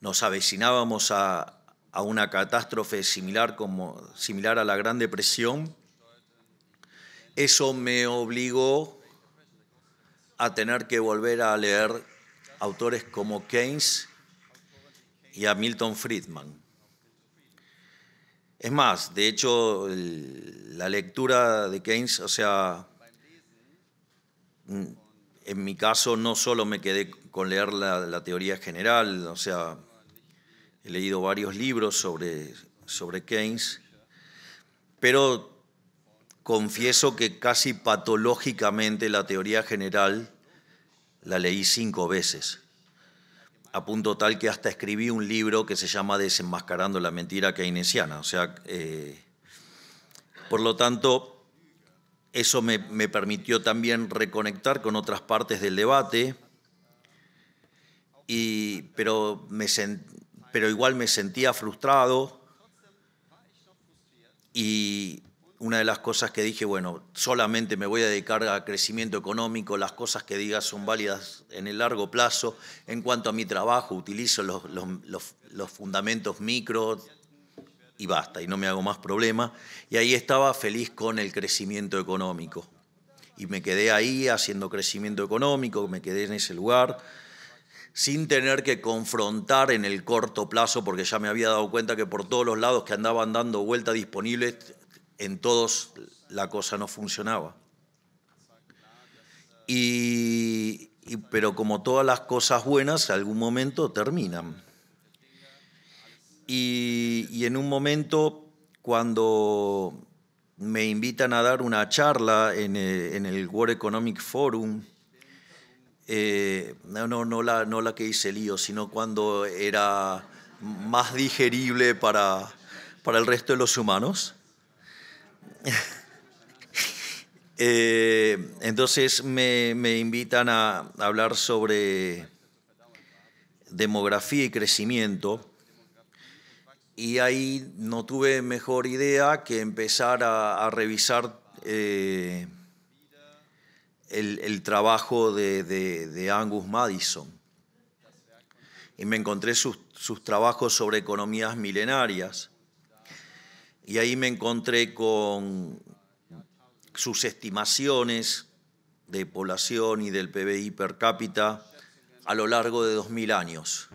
nos avecinábamos a, una catástrofe similar, como, similar a la Gran Depresión, eso me obligó a tener que volver a leer autores como Keynes y a Milton Friedman. Es más, de hecho, la lectura de Keynes, o sea, mm, en mi caso no solo me quedé con leer la, teoría general, o sea, he leído varios libros sobre, sobre Keynes, pero confieso que casi patológicamente la teoría general la leí cinco veces, a punto tal que hasta escribí un libro que se llama Desenmascarando la mentira keynesiana. O sea, eh, por lo tanto, eso me, me permitió también reconectar con otras partes del debate. Y, pero, me pero igual me sentía frustrado y una de las cosas que dije, bueno, solamente me voy a dedicar a crecimiento económico, las cosas que digas son válidas en el largo plazo. En cuanto a mi trabajo, utilizo los, fundamentos micro y basta, y no me hago más problema. Y ahí estaba feliz con el crecimiento económico. Y me quedé ahí haciendo crecimiento económico, me quedé en ese lugar sin tener que confrontar en el corto plazo, porque ya me había dado cuenta que por todos los lados que andaban dando vueltas disponibles en todos la cosa no funcionaba. Y, pero como todas las cosas buenas, en algún momento terminan. Y, en un momento, cuando me invitan a dar una charla en, eh, el World Economic Forum, eh, no, no, la, no la que hice lío, sino cuando era más digerible para, para el resto de los humanos. <laughs> Eh, entonces me, invitan a hablar sobre demografía y crecimiento. Y ahí no tuve mejor idea que empezar a, revisar eh, el, trabajo de, Angus Madison. Y me encontré sus, trabajos sobre economías milenarias y ahí me encontré con sus estimaciones de población y del PBI per cápita a lo largo de 2000 años,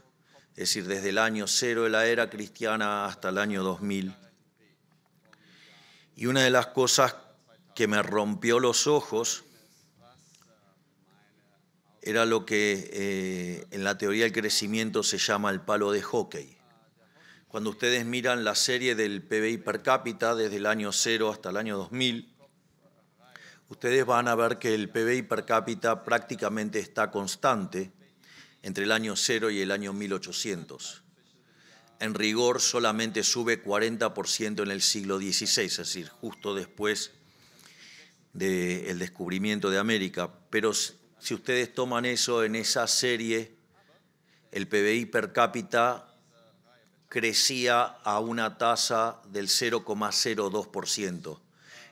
es decir, desde el año cero de la era cristiana hasta el año 2000. Y una de las cosas que me rompió los ojos era lo que eh, en la teoría del crecimiento se llama el palo de hockey. Cuando ustedes miran la serie del PBI per cápita desde el año cero hasta el año 2000, ustedes van a ver que el PBI per cápita prácticamente está constante entre el año cero y el año 1800. En rigor solamente sube 40% en el siglo XVI, es decir, justo después del descubrimiento de América. Pero si ustedes toman eso en esa serie, el PBI per cápita crecía a una tasa del 0,02%.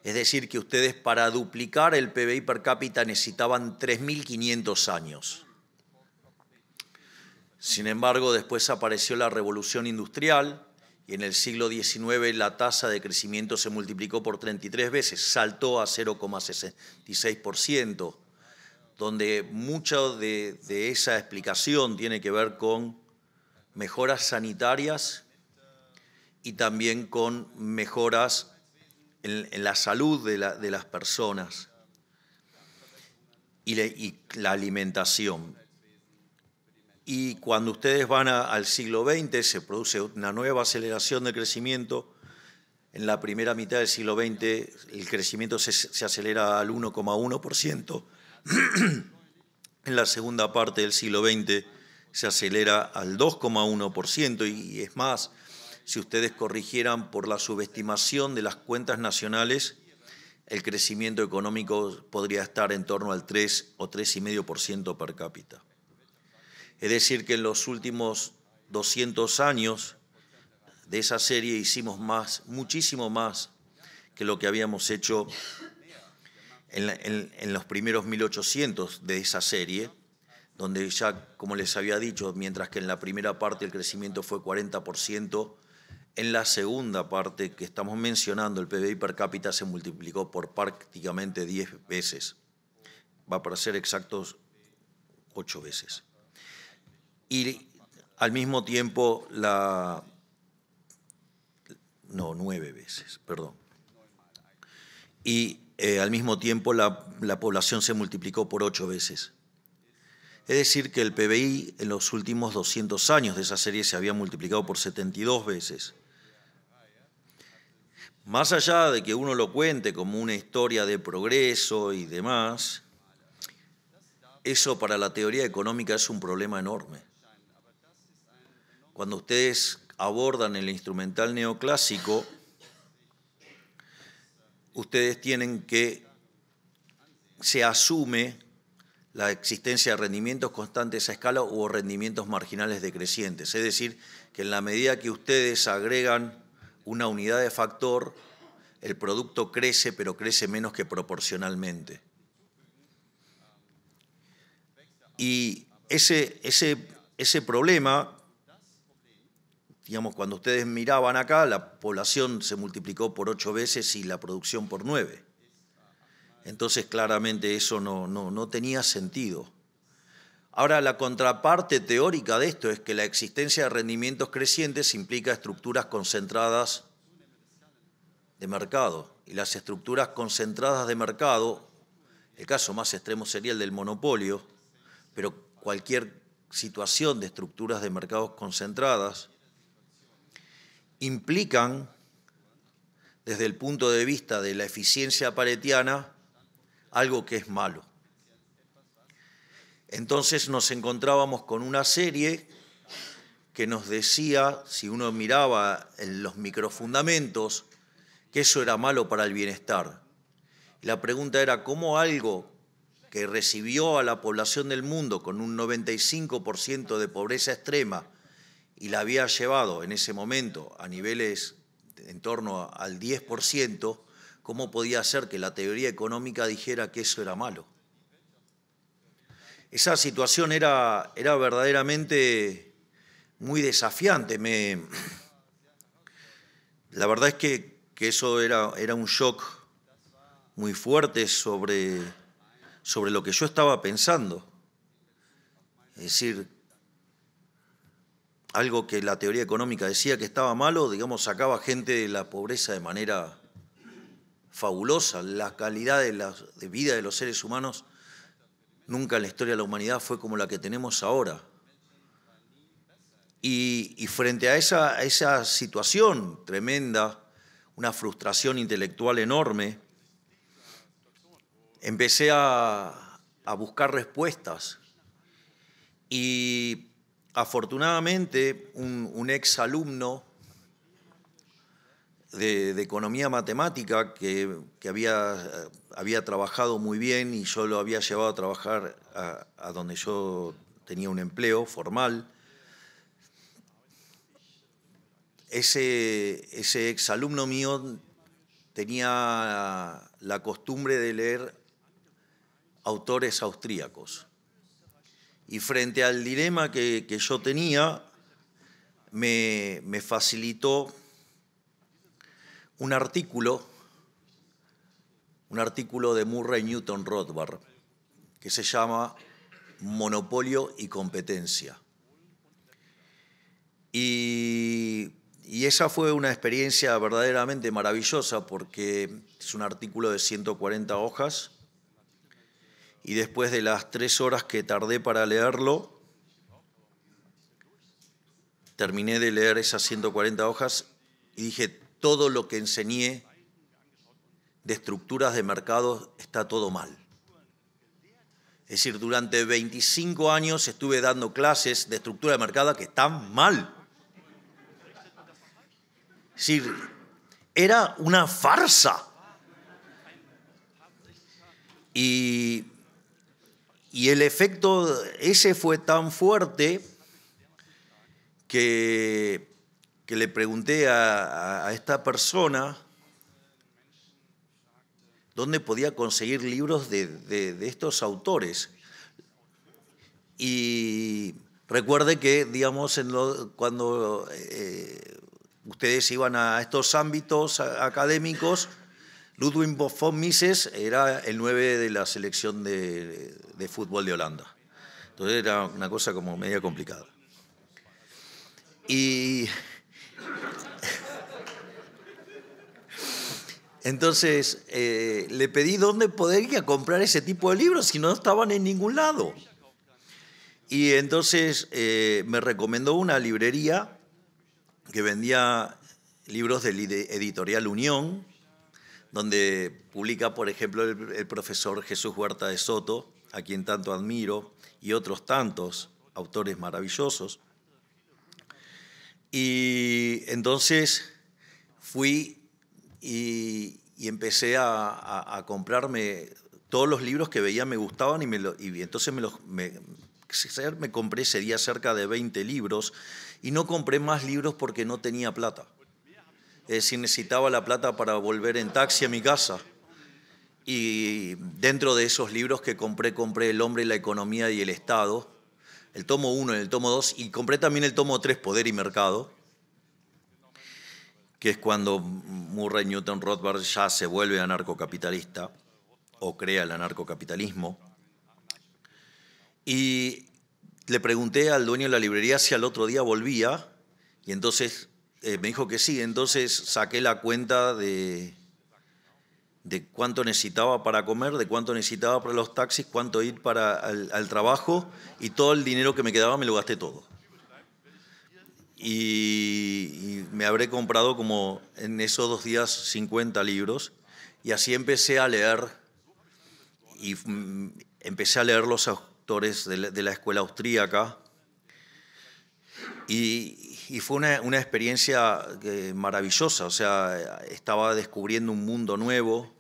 Es decir, que ustedes para duplicar el PBI per cápita necesitaban 3.500 años. Sin embargo, después apareció la revolución industrial y en el siglo XIX la tasa de crecimiento se multiplicó por 33 veces, saltó a 0,66%, donde mucha de, de esa explicación tiene que ver con mejoras sanitarias y también con mejoras en, la salud de, las personas y, la alimentación. Y cuando ustedes van al siglo XX, se produce una nueva aceleración del crecimiento. En la primera mitad del siglo XX, el crecimiento se, se acelera al 1,1%. <clears throat> en la segunda parte del siglo XX, se acelera al 2,1% y es más, si ustedes corrigieran por la subestimación de las cuentas nacionales, el crecimiento económico podría estar en torno al 3 o 3,5% per cápita. Es decir, que en los últimos 200 años de esa serie hicimos más, muchísimo más que lo que habíamos hecho en, en los primeros 1800 de esa serie donde ya, como les había dicho, mientras que en la primera parte el crecimiento fue 40%, en la segunda parte que estamos mencionando, el PBI per cápita se multiplicó por prácticamente 10 veces. Va para ser exactos 8 veces. Y al mismo tiempo la... No, 9 veces, perdón. Y eh, al mismo tiempo la, la población se multiplicó por 8 veces. Es decir, que el PBI en los últimos 200 años de esa serie se había multiplicado por 72 veces. Más allá de que uno lo cuente como una historia de progreso y demás, eso para la teoría económica es un problema enorme. Cuando ustedes abordan el instrumental neoclásico, ustedes tienen que se asume la existencia de rendimientos constantes a escala o rendimientos marginales decrecientes. Es decir, que en la medida que ustedes agregan una unidad de factor, el producto crece, pero crece menos que proporcionalmente. Y ese, ese, ese problema, digamos, cuando ustedes miraban acá, la población se multiplicó por ocho veces y la producción por nueve. Entonces claramente eso no, no, tenía sentido. Ahora, la contraparte teórica de esto es que la existencia de rendimientos crecientes implica estructuras concentradas de mercado. Y las estructuras concentradas de mercado, el caso más extremo sería el del monopolio, pero cualquier situación de estructuras de mercados concentradas, implican, desde el punto de vista de la eficiencia paretiana, algo que es malo. Entonces nos encontrábamos con una serie que nos decía, si uno miraba en los microfundamentos, que eso era malo para el bienestar. La pregunta era, ¿cómo algo que recibió a la población del mundo con un 95% de pobreza extrema y la había llevado en ese momento a niveles en torno al 10%, ¿Cómo podía ser que la teoría económica dijera que eso era malo? Esa situación era, era verdaderamente muy desafiante. la verdad es que, que eso era, era, un shock muy fuerte sobre, sobre lo que yo estaba pensando. Es decir, algo que la teoría económica decía que estaba malo, digamos, sacaba gente de la pobreza de manera fabulosa. La calidad de, vida de los seres humanos nunca en la historia de la humanidad fue como la que tenemos ahora. Y, frente a esa, esa situación tremenda, una frustración intelectual enorme, empecé a, buscar respuestas. Y afortunadamente, un, un ex alumno de, economía matemática que, había, había, trabajado muy bien y yo lo había llevado a trabajar a, donde yo tenía un empleo formal. Ese, ese exalumno mío tenía la costumbre de leer autores austríacos. Y frente al dilema que, yo tenía, me, me facilitó un artículo, un artículo de Murray Newton Rothbard que se llama Monopolio y competencia. Y, y esa fue una experiencia verdaderamente maravillosa porque es un artículo de 140 hojas y después de las tres horas que tardé para leerlo, terminé de leer esas 140 hojas y dije, todo lo que enseñé de estructuras de mercado está todo mal. Es decir, durante 25 años estuve dando clases de estructura de mercado que están mal. Es decir, era una farsa. y el efecto ese fue tan fuerte que le pregunté a, esta persona dónde podía conseguir libros de, estos autores. Y recuerde que, digamos, en cuando eh, ustedes iban a estos ámbitos académicos, Ludwig von Mises era el nueve de la selección de, de fútbol de Holanda. Entonces era una cosa como media complicada. Y Entonces eh, le pedí dónde podría comprar ese tipo de libros si no estaban en ningún lado. Y entonces eh, me recomendó una librería que vendía libros de Editorial Unión, donde publica, por ejemplo, el profesor Jesús Huerta de Soto, a quien tanto admiro, y otros tantos autores maravillosos. Y entonces fui y, empecé a, comprarme todos los libros que veía me gustaban y, me entonces me compré ese cerca de 20 libros y no compré más libros porque no tenía plata. Es decir, necesitaba la plata para volver en taxi a mi casa. Y dentro de esos libros que compré, compré El hombre, la economía y el Estado, el tomo 1 y el tomo 2, y compré también el tomo 3, Poder y Mercado que es cuando Murray Newton Rothbard ya se vuelve anarcocapitalista o crea el anarcocapitalismo. Y le pregunté al dueño de la librería si al otro día volvía y entonces eh, me dijo que sí, entonces saqué la cuenta de, de cuánto necesitaba para comer, de cuánto necesitaba para los taxis, cuánto ir para al trabajo y todo el dinero que me quedaba me lo gasté todo y, me habré comprado como en esos dos días 50 libros y así empecé a leer y mm, empecé a leer los autores de la, escuela austríaca y, fue una, una experiencia eh, maravillosa, o sea, estaba descubriendo un mundo nuevo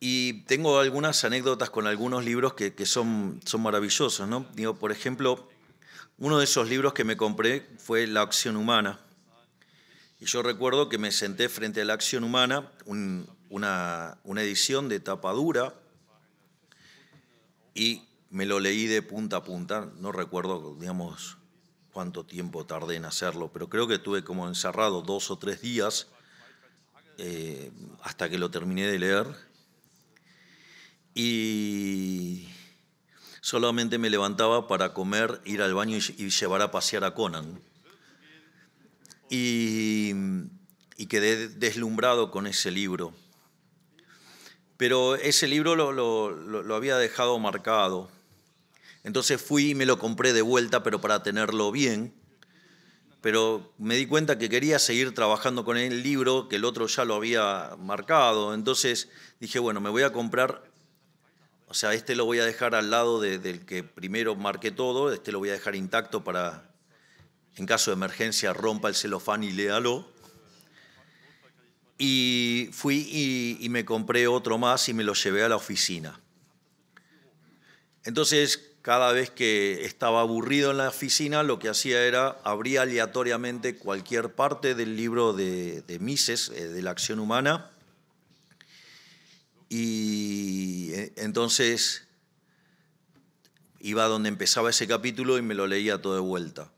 y tengo algunas anécdotas con algunos libros que, que son, son maravillosos, ¿no? Digo, por ejemplo, uno de esos libros que me compré fue La acción humana. Y yo recuerdo que me senté frente a La acción humana, una, edición de tapadura, y me lo leí de punta a punta. No recuerdo, digamos, cuánto tiempo tardé en hacerlo, pero creo que tuve como encerrado dos o tres días eh, hasta que lo terminé de leer. Y solamente me levantaba para comer, ir al baño y, llevar a pasear a Conan. Y, quedé deslumbrado con ese libro. Pero ese libro lo, lo, había dejado marcado. Entonces fui y me lo compré de vuelta, pero para tenerlo bien. Pero me di cuenta que quería seguir trabajando con el libro, que el otro ya lo había marcado. Entonces dije, bueno, me voy a comprar o sea, este lo voy a dejar al lado del que primero marqué todo, este lo voy a dejar intacto para, en caso de emergencia, rompa el celofán y léalo. Y fui y, me compré otro más y me lo llevé a la oficina. Entonces, cada vez que estaba aburrido en la oficina, lo que hacía era abrir aleatoriamente cualquier parte del libro de, de Mises, eh, de la acción humana, y eh, entonces iba donde empezaba ese capítulo y me lo leía todo de vuelta.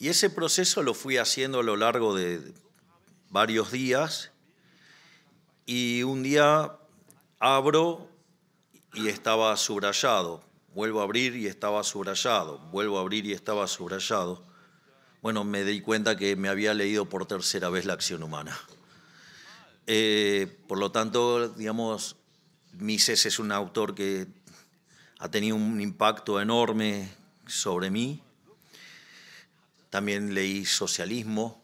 Y ese proceso lo fui haciendo a lo largo de varios días y un día abro y estaba subrayado, vuelvo a abrir y estaba subrayado, vuelvo a abrir y estaba subrayado. Bueno, me di cuenta que me había leído por tercera vez la acción humana. Eh, por lo tanto, digamos, Mises es un autor que ha tenido un impacto enorme sobre mí. También leí Socialismo,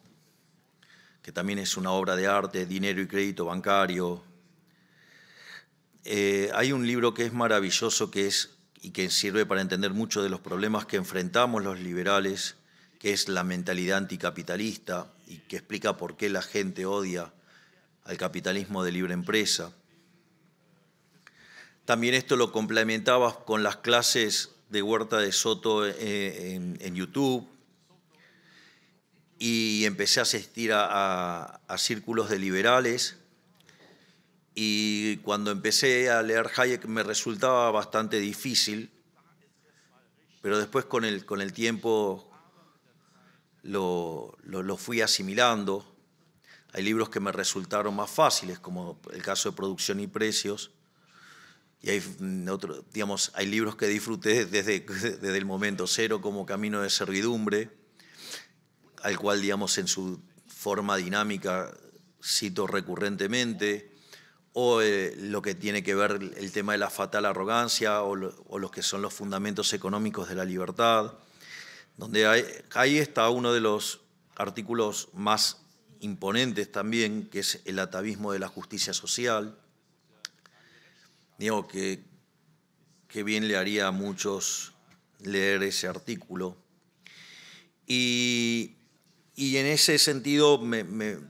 que también es una obra de arte, dinero y crédito bancario. Eh, hay un libro que es maravilloso es, y que sirve para entender muchos de los problemas que enfrentamos los liberales, que es La mentalidad anticapitalista y que explica por qué la gente odia al capitalismo de libre empresa. También esto lo complementaba con las clases de Huerta de Soto eh, en, YouTube y empecé a asistir a, círculos de liberales y cuando empecé a leer Hayek me resultaba bastante difícil, pero después con el, con el tiempo lo, lo fui asimilando hay libros que me resultaron más fáciles, como el caso de producción y precios. Y hay, mm, otro, digamos, hay libros que disfruté desde, <laughs> desde el momento cero, como Camino de Servidumbre, al cual, digamos, en su forma dinámica cito recurrentemente o eh, lo que tiene que ver el tema de la fatal arrogancia o, los que son los fundamentos económicos de la libertad, donde ahí está uno de los artículos más imponentes también, que es el atavismo de la justicia social. Digo que, bien le haría a muchos leer ese artículo. Y, en ese sentido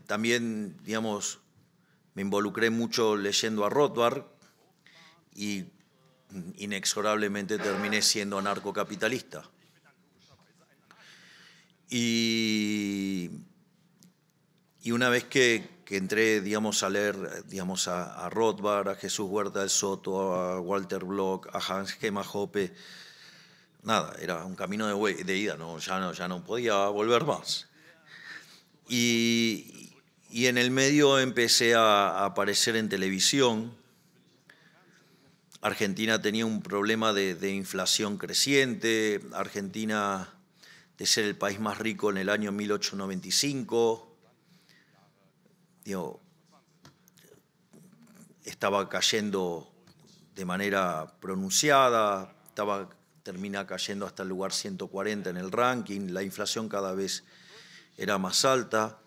también, digamos, me involucré mucho leyendo a Rothbard y inexorablemente terminé siendo anarcocapitalista. Y y una vez que, entré, digamos, a leer, digamos, a, Rothbard, a Jesús Huerta del Soto, a Walter Block, a Hans Gema Hoppe, nada, era un camino de, ida, no, ya, no, ya no podía volver más. Y, en el medio empecé a, aparecer en televisión. Argentina tenía un problema de, de, inflación creciente, Argentina de ser el país más rico en el año 1895, estaba cayendo de manera pronunciada, estaba, termina cayendo hasta el lugar 140 en el ranking, la inflación cada vez era más alta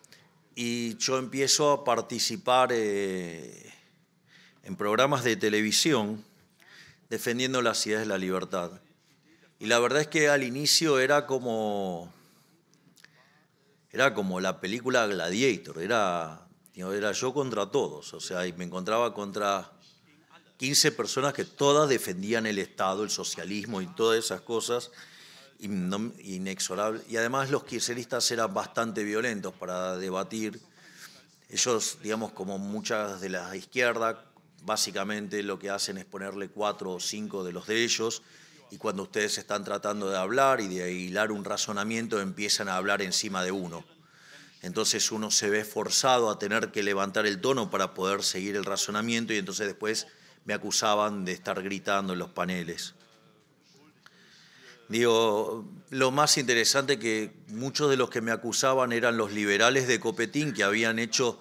y yo empiezo a participar eh, en programas de televisión defendiendo las ideas de la libertad. Y la verdad es que al inicio era como era como la película Gladiator, era era yo contra todos, o sea, y me encontraba contra 15 personas que todas defendían el Estado, el socialismo y todas esas cosas inexorable. Y además los kirchneristas eran bastante violentos para debatir. Ellos, digamos, como muchas de la izquierda, básicamente lo que hacen es ponerle cuatro o cinco de los de ellos y cuando ustedes están tratando de hablar y de hilar un razonamiento empiezan a hablar encima de uno entonces uno se ve forzado a tener que levantar el tono para poder seguir el razonamiento y entonces después me acusaban de estar gritando en los paneles. Digo, lo más interesante que muchos de los que me acusaban eran los liberales de Copetín, que habían hecho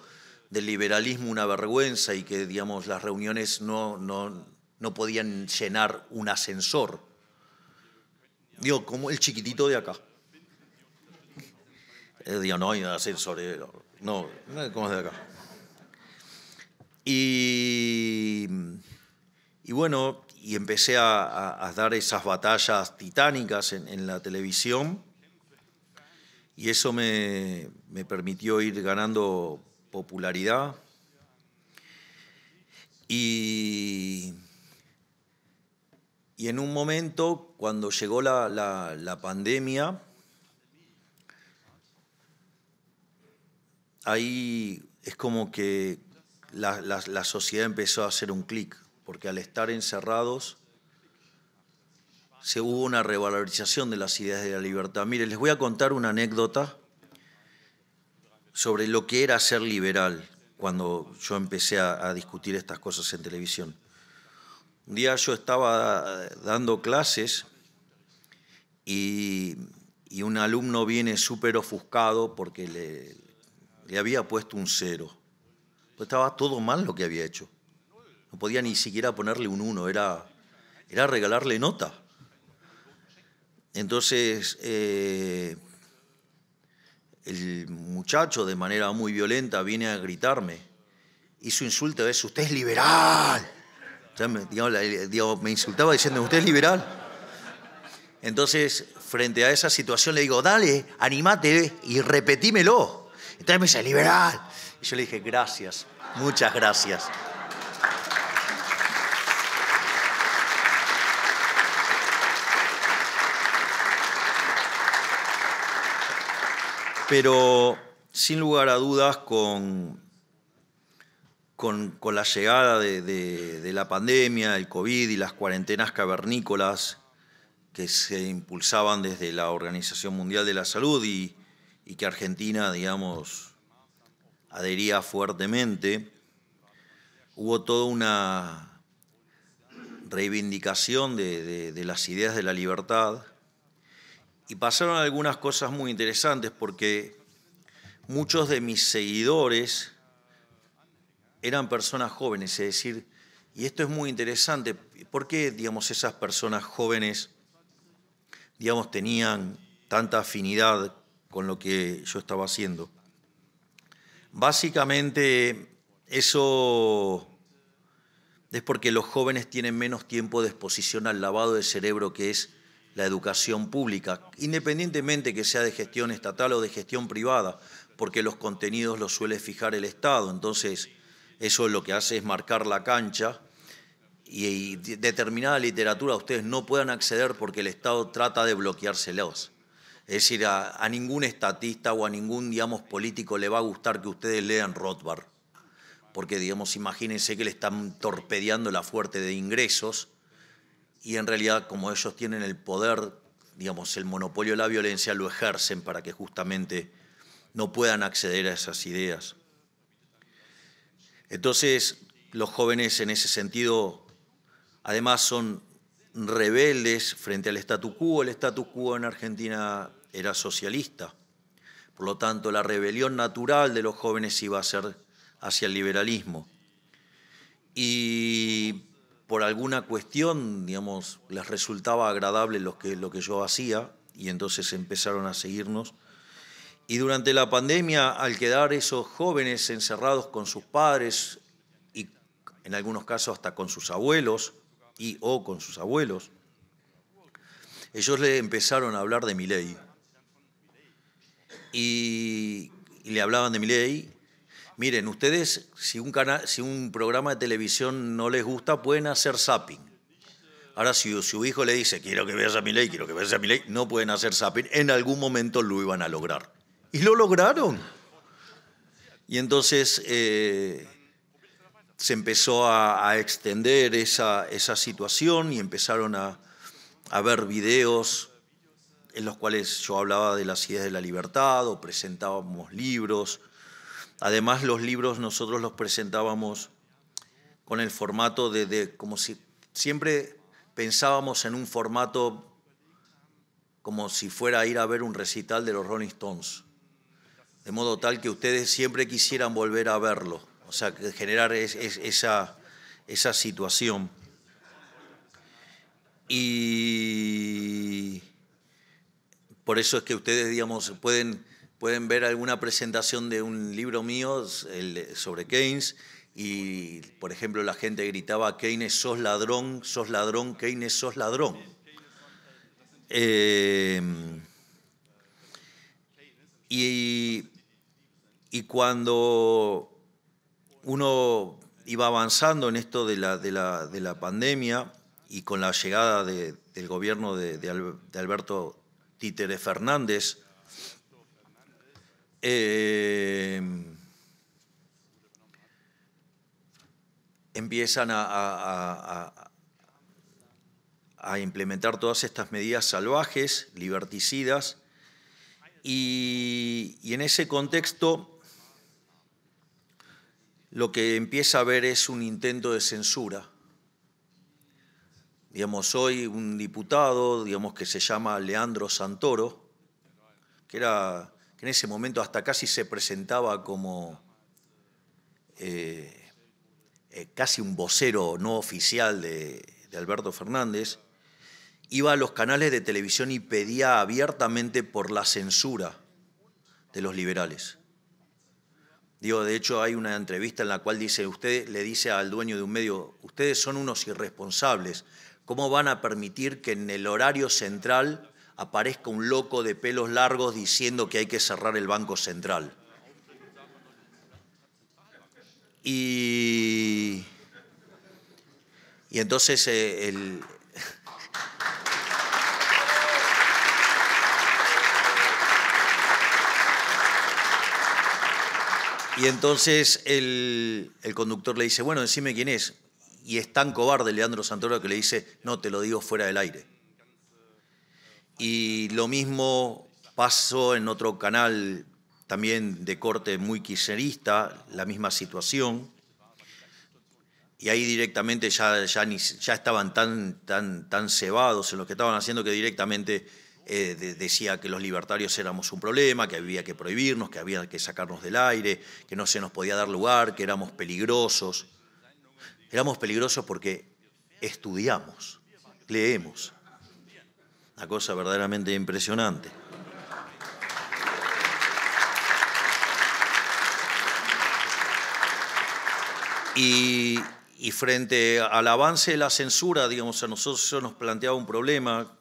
del liberalismo una vergüenza y que, digamos, las reuniones no, no, no podían llenar un ascensor. Digo, como el chiquitito de acá. Yo eh, digo, no, a ser sobre... No, ¿cómo es de acá? Y, y bueno, y empecé a, dar esas batallas titánicas en, la televisión y eso me, permitió ir ganando popularidad. Y, y en un momento, cuando llegó la, la pandemia, ahí es como que la, sociedad empezó a hacer un clic, porque al estar encerrados se hubo una revalorización de las ideas de la libertad. Mire, les voy a contar una anécdota sobre lo que era ser liberal cuando yo empecé a, discutir estas cosas en televisión. Un día yo estaba dando clases y un alumno viene súper ofuscado porque le, le había puesto un cero. Pues estaba todo mal lo que había hecho. No podía ni siquiera ponerle un uno, era, era regalarle nota. Entonces, eh, el muchacho de manera muy violenta viene a gritarme y su insulto es, usted es liberal. me, me insultaba diciendo, usted es liberal. Entonces, frente a esa situación le digo, dale, animate y repetímelo. Entonces me dice, liberal. Y yo le dije, gracias, muchas gracias. Pero sin lugar a dudas, con, con, la llegada de, de, la pandemia, el COVID y las cuarentenas cavernícolas que se impulsaban desde la Organización Mundial de la Salud y, y que Argentina, digamos, adhería fuertemente, hubo toda una reivindicación de, las ideas de la libertad y pasaron algunas cosas muy interesantes porque muchos de mis seguidores eran personas jóvenes, es decir, y esto es muy interesante, ¿por qué, digamos, esas personas jóvenes, digamos, tenían tanta afinidad con lo que yo estaba haciendo. Básicamente eso es porque los jóvenes tienen menos tiempo de exposición al lavado de cerebro que es la educación pública, independientemente que sea de gestión estatal o de gestión privada, porque los contenidos los suele fijar el Estado. Entonces, eso lo que hace es marcar la cancha y, determinada literatura ustedes no puedan acceder porque el Estado trata de bloqueárselos. Es decir, a, ningún estatista o a ningún, digamos, político le va a gustar que ustedes lean Rothbard, porque, digamos, imagínense que le están torpedeando la fuerte de ingresos y en realidad, como ellos tienen el poder, digamos, el monopolio de la violencia, lo ejercen para que justamente no puedan acceder a esas ideas. Entonces, los jóvenes en ese sentido, además, son rebeldes frente al statu quo. El statu quo en Argentina era socialista. Por lo tanto, la rebelión natural de los jóvenes iba a ser hacia el liberalismo. Y por alguna cuestión, digamos, les resultaba agradable lo que, lo que yo hacía y entonces empezaron a seguirnos. Y durante la pandemia, al quedar esos jóvenes encerrados con sus padres y en algunos casos hasta con sus abuelos, y o con sus abuelos, ellos le empezaron a hablar de Milei. Y, y, le hablaban de Milei. Miren, ustedes, si un, canal, si un programa de televisión no les gusta, pueden hacer zapping. Ahora, si su hijo le dice, quiero que veas a Milei, quiero que veas a Milei, no pueden hacer zapping. En algún momento lo iban a lograr. Y lo lograron. Y entonces... Eh, se empezó a, extender esa, situación y empezaron a, ver videos en los cuales yo hablaba de las ideas de la libertad o presentábamos libros. Además, los libros nosotros los presentábamos con el formato de, como si siempre pensábamos en un formato como si fuera a ir a ver un recital de los Rolling Stones, de modo tal que ustedes siempre quisieran volver a verlo sea, generar esa, esa situación. Y por eso es que ustedes, digamos, pueden, pueden ver alguna presentación de un libro mío sobre Keynes y, por ejemplo, la gente gritaba, Keynes, sos ladrón, sos ladrón, Keynes, sos ladrón. Em, y, y cuando uno iba avanzando en esto de la, de la, pandemia y con la llegada del gobierno de, Alberto Títere Fernández, eh, empiezan a, implementar todas estas medidas salvajes, liberticidas, y en ese contexto lo que empieza a ver es un intento de censura. Digamos, hoy un diputado, digamos, que se llama Leandro Santoro, que era, que en ese momento hasta casi se presentaba como eh, eh, casi un vocero no oficial de Alberto Fernández, iba a los canales de televisión y pedía abiertamente por la censura de los liberales de hecho hay una entrevista en la cual dice, usted le dice al dueño de un medio, ustedes son unos irresponsables, ¿cómo van a permitir que en el horario central aparezca un loco de pelos largos diciendo que hay que cerrar el Banco Central? Y, y entonces eh, el, Y entonces el, conductor le dice, bueno, decime quién es. Y es tan cobarde Leandro Santoro que le dice, no, te lo digo fuera del aire. Y lo mismo pasó en otro canal también de corte muy quiserista, la misma situación. Y ahí directamente ya, ya estaban tan, tan, tan cebados en lo que estaban haciendo que directamente eh, decía que los libertarios éramos un problema, que había que prohibirnos, que había que sacarnos del aire, que no se nos podía dar lugar, que éramos peligrosos. Éramos peligrosos porque estudiamos, leemos. Una cosa verdaderamente impresionante. Y, y frente al avance de la censura, digamos, a nosotros eso nos planteaba un problema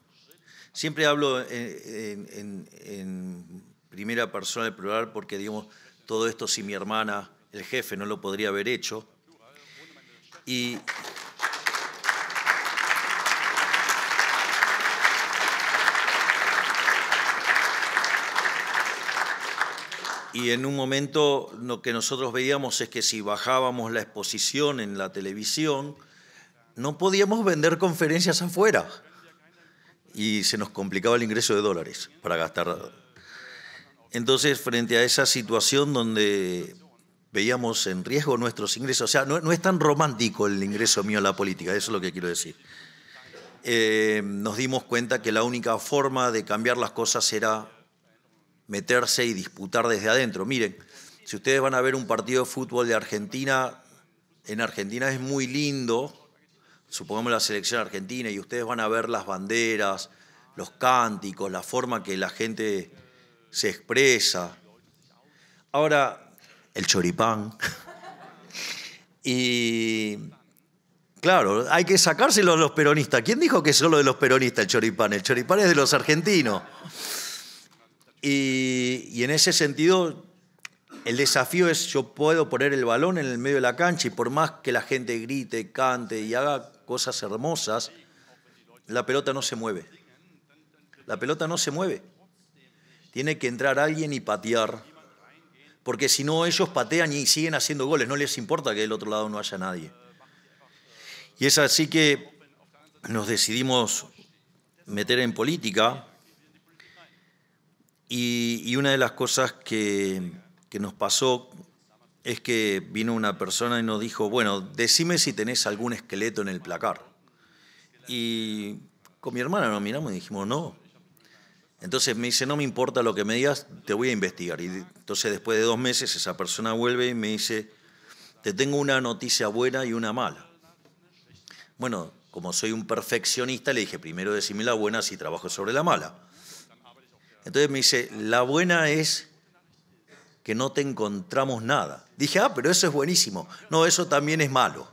Siempre hablo eh, en, primera persona del plural porque, digamos, todo esto si mi hermana, el jefe, no lo podría haber hecho. y en un momento lo que nosotros veíamos es que si bajábamos la exposición en la televisión, no podíamos vender conferencias afuera y se nos complicaba el ingreso de dólares para gastar. Entonces, frente a esa situación donde veíamos en riesgo nuestros ingresos, o sea, no, es tan romántico el ingreso mío a la política, eso es lo que quiero decir. Eh, nos dimos cuenta que la única forma de cambiar las cosas era meterse y disputar desde adentro. Miren, si ustedes van a ver un partido de fútbol de Argentina, en Argentina es muy lindo supongamos la selección argentina, y ustedes van a ver las banderas, los cánticos, la forma que la gente se expresa. Ahora, el choripán. <laughs> y claro, hay que sacárselo a los peronistas. ¿Quién dijo que es solo de los peronistas el choripán? El choripán es de los argentinos. Y, y en ese sentido, el desafío es yo puedo poner el balón en el medio de la cancha y por más que la gente grite, cante y haga cosas hermosas, la pelota no se mueve. La pelota no se mueve. Tiene que entrar alguien y patear. Porque si no, ellos patean y siguen haciendo goles. No les importa que del otro lado no haya nadie. Y es así que nos decidimos meter en política. Y, y una de las cosas que, que nos pasó es que vino una persona y nos dijo, bueno, decime si tenés algún esqueleto en el placar. Y con mi hermana nos miramos y dijimos, no. Entonces me dice, no me importa lo que me digas, te voy a investigar. Y entonces después de dos meses esa persona vuelve y me dice, te tengo una noticia buena y una mala. Bueno, como soy un perfeccionista, le dije, primero decime la buena si trabajo sobre la mala. Entonces me dice, la buena es que no te encontramos nada. Dije, ah, pero eso es buenísimo. No, eso también es malo,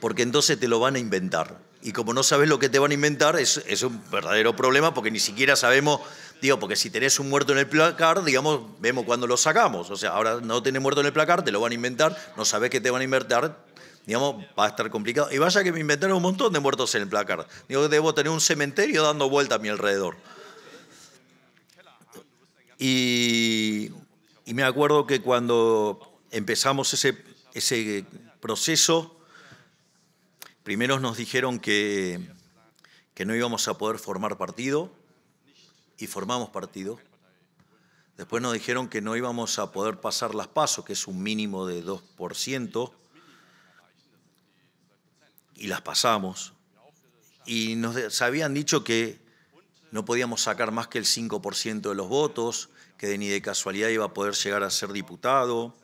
porque entonces te lo van a inventar. Y como no sabes lo que te van a inventar, es, un verdadero problema porque ni siquiera sabemos, digo, porque si tenés un muerto en el placar, digamos, vemos cuándo lo sacamos. O sea, ahora no tenés muerto en el placar, te lo van a inventar, no sabes qué te van a inventar, digamos, va a estar complicado. Y vaya que me inventaron un montón de muertos en el placar. Digo, debo tener un cementerio dando vuelta a mi alrededor. Y y me acuerdo que cuando empezamos ese, ese proceso, primero nos dijeron que, que no íbamos a poder formar partido y formamos partido. Después nos dijeron que no íbamos a poder pasar las pasos, que es un mínimo de 2%, y las pasamos. Y nos habían dicho que no podíamos sacar más que el 5% de los votos, que ni de casualidad iba a poder llegar a ser diputado,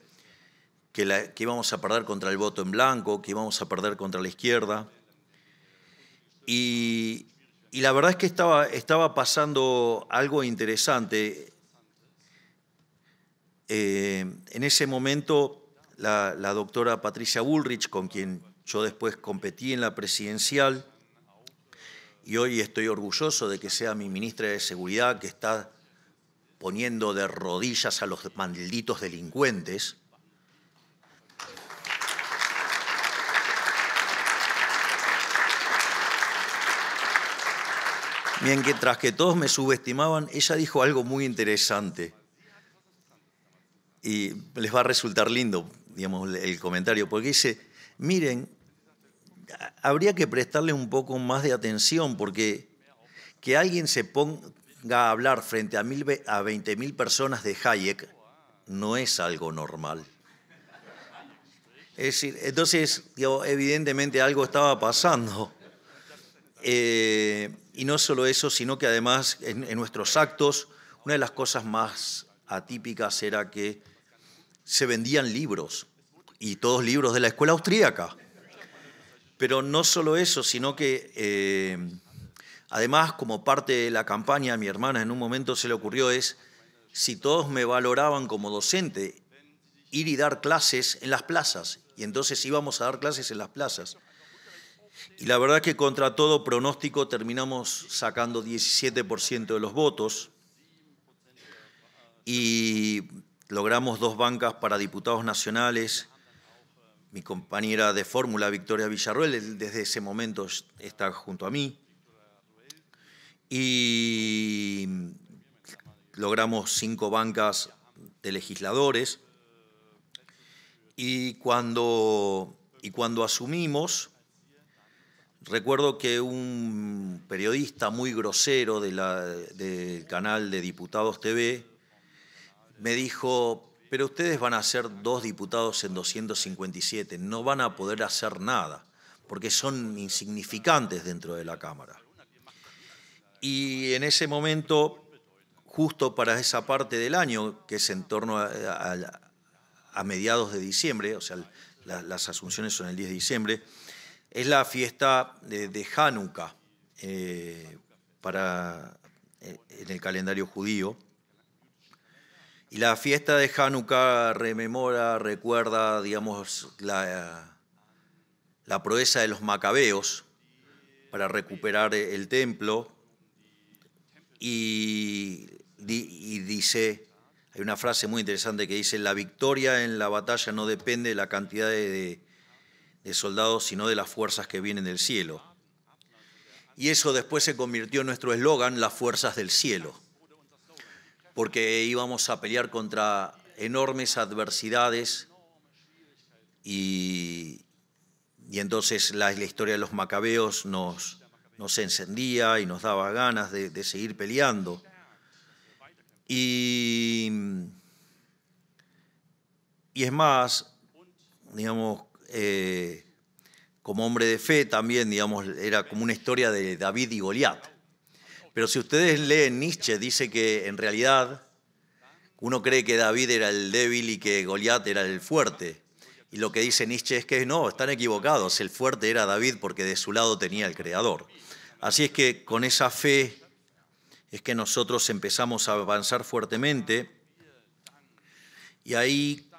que, que íbamos a perder contra el voto en blanco, que íbamos a perder contra la izquierda. Y, la verdad es que estaba, estaba pasando algo interesante. Eh, en ese momento, la, la, doctora Patricia Bullrich, con quien yo después competí en la presidencial, y hoy estoy orgulloso de que sea mi ministra de Seguridad, que está poniendo de rodillas a los malditos delincuentes. Mientras que todos me subestimaban, ella dijo algo muy interesante. Y les va a resultar lindo, digamos, el comentario, porque dice, miren, habría que prestarle un poco más de atención, porque que alguien se ponga, a hablar frente a, mil, a 20.000 personas de Hayek no es algo normal. Es decir, entonces, evidentemente algo estaba pasando. Eh, y no solo eso, sino que además en, nuestros actos, una de las cosas más atípicas era que se vendían libros, y todos libros de la escuela austríaca. Pero no solo eso, sino que... Eh, Además, como parte de la campaña, a mi hermana en un momento se le ocurrió es, si todos me valoraban como docente, ir y dar clases en las plazas. Y entonces íbamos a dar clases en las plazas. Y la verdad es que contra todo pronóstico terminamos sacando 17% de los votos y logramos dos bancas para diputados nacionales. Mi compañera de fórmula, Victoria Villarroel, desde ese momento está junto a mí y logramos cinco bancas de legisladores. Y cuando, y cuando asumimos, recuerdo que un periodista muy grosero del canal de Diputados TV me dijo, pero ustedes van a ser dos diputados en 257, no van a poder hacer nada, porque son insignificantes dentro de la Cámara. Y en ese momento, justo para esa parte del año, que es en torno a, mediados de diciembre, o sea, las asunciones son el 10 de diciembre, es la fiesta de, Hanukkah eh, para, eh, en el calendario judío. Y la fiesta de Hanukkah rememora, recuerda, digamos, la, la proeza de los macabeos para recuperar el templo y, dice, hay una frase muy interesante que dice, la victoria en la batalla no depende de la cantidad de, soldados, sino de las fuerzas que vienen del cielo. Y eso después se convirtió en nuestro eslogan, las fuerzas del cielo, porque íbamos a pelear contra enormes adversidades y, entonces la historia de los macabeos nos, nos encendía y nos daba ganas de, seguir peleando. Y, y es más, digamos, eh, como hombre de fe también, digamos, era como una historia de David y Goliat. Pero si ustedes leen Nietzsche, dice que en realidad uno cree que David era el débil y que Goliat era el fuerte. Y lo que dice Nietzsche es que no, están equivocados, el fuerte era David porque de su lado tenía el Creador. Así es que con esa fe es que nosotros empezamos a avanzar fuertemente y ahí